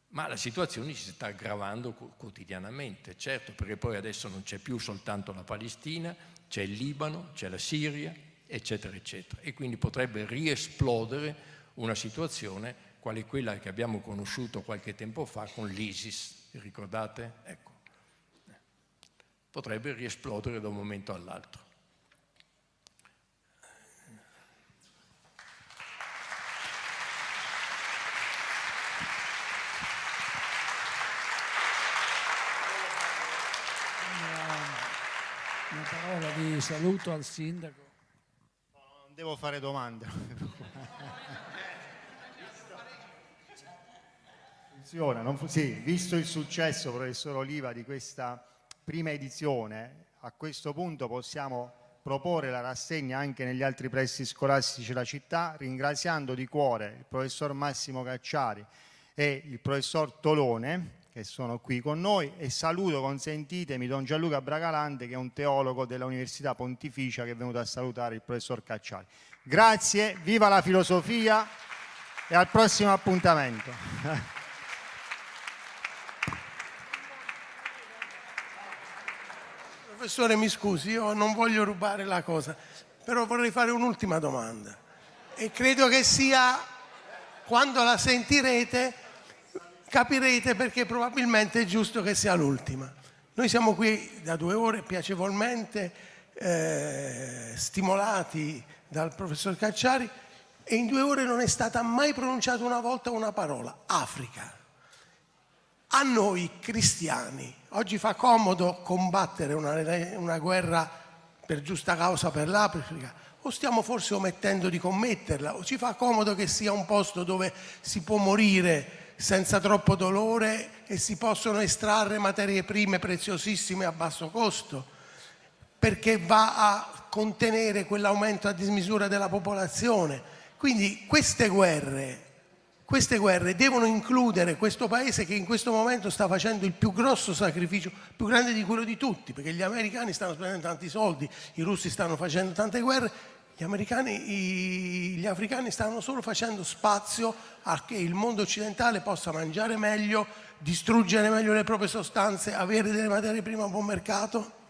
Ma la situazione si sta aggravando quotidianamente, certo, perché poi adesso non c'è più soltanto la Palestina, c'è il Libano, c'è la Siria, eccetera, eccetera. E quindi potrebbe riesplodere una situazione quale quella che abbiamo conosciuto qualche tempo fa con l'ISIS, ricordate? Ecco potrebbe riesplodere da un momento all'altro. Una, una parola di saluto al sindaco. non devo fare domande. Funziona, non fu- sì, visto il successo, professor Oliva, di questa prima edizione, a questo punto possiamo proporre la rassegna anche negli altri pressi scolastici della città, ringraziando di cuore il professor Massimo Cacciari e il professor Tolone, che sono qui con noi e saluto, consentitemi, Don Gianluca Bragalante che è un teologo dell'Università Pontificia che è venuto a salutare il professor Cacciari. Grazie, viva la filosofia e al prossimo appuntamento. professore mi scusi, io non voglio rubare la cosa, però vorrei fare un'ultima domanda e credo che sia, quando la sentirete, capirete perché probabilmente è giusto che sia l'ultima. Noi siamo qui da due ore piacevolmente eh, stimolati dal professor Cacciari e in due ore non è stata mai pronunciata una volta una parola, Africa. A noi cristiani oggi fa comodo combattere una, una guerra per giusta causa per l'Africa, o stiamo forse omettendo di commetterla, o ci fa comodo che sia un posto dove si può morire senza troppo dolore e si possono estrarre materie prime preziosissime a basso costo, perché va a contenere quell'aumento a dismisura della popolazione. Quindi queste guerre queste guerre devono includere questo paese che in questo momento sta facendo il più grosso sacrificio, più grande di quello di tutti, perché gli americani stanno spendendo tanti soldi, i russi stanno facendo tante guerre, gli, i, gli africani stanno solo facendo spazio a che il mondo occidentale possa mangiare meglio, distruggere meglio le proprie sostanze, avere delle materie prime a buon mercato.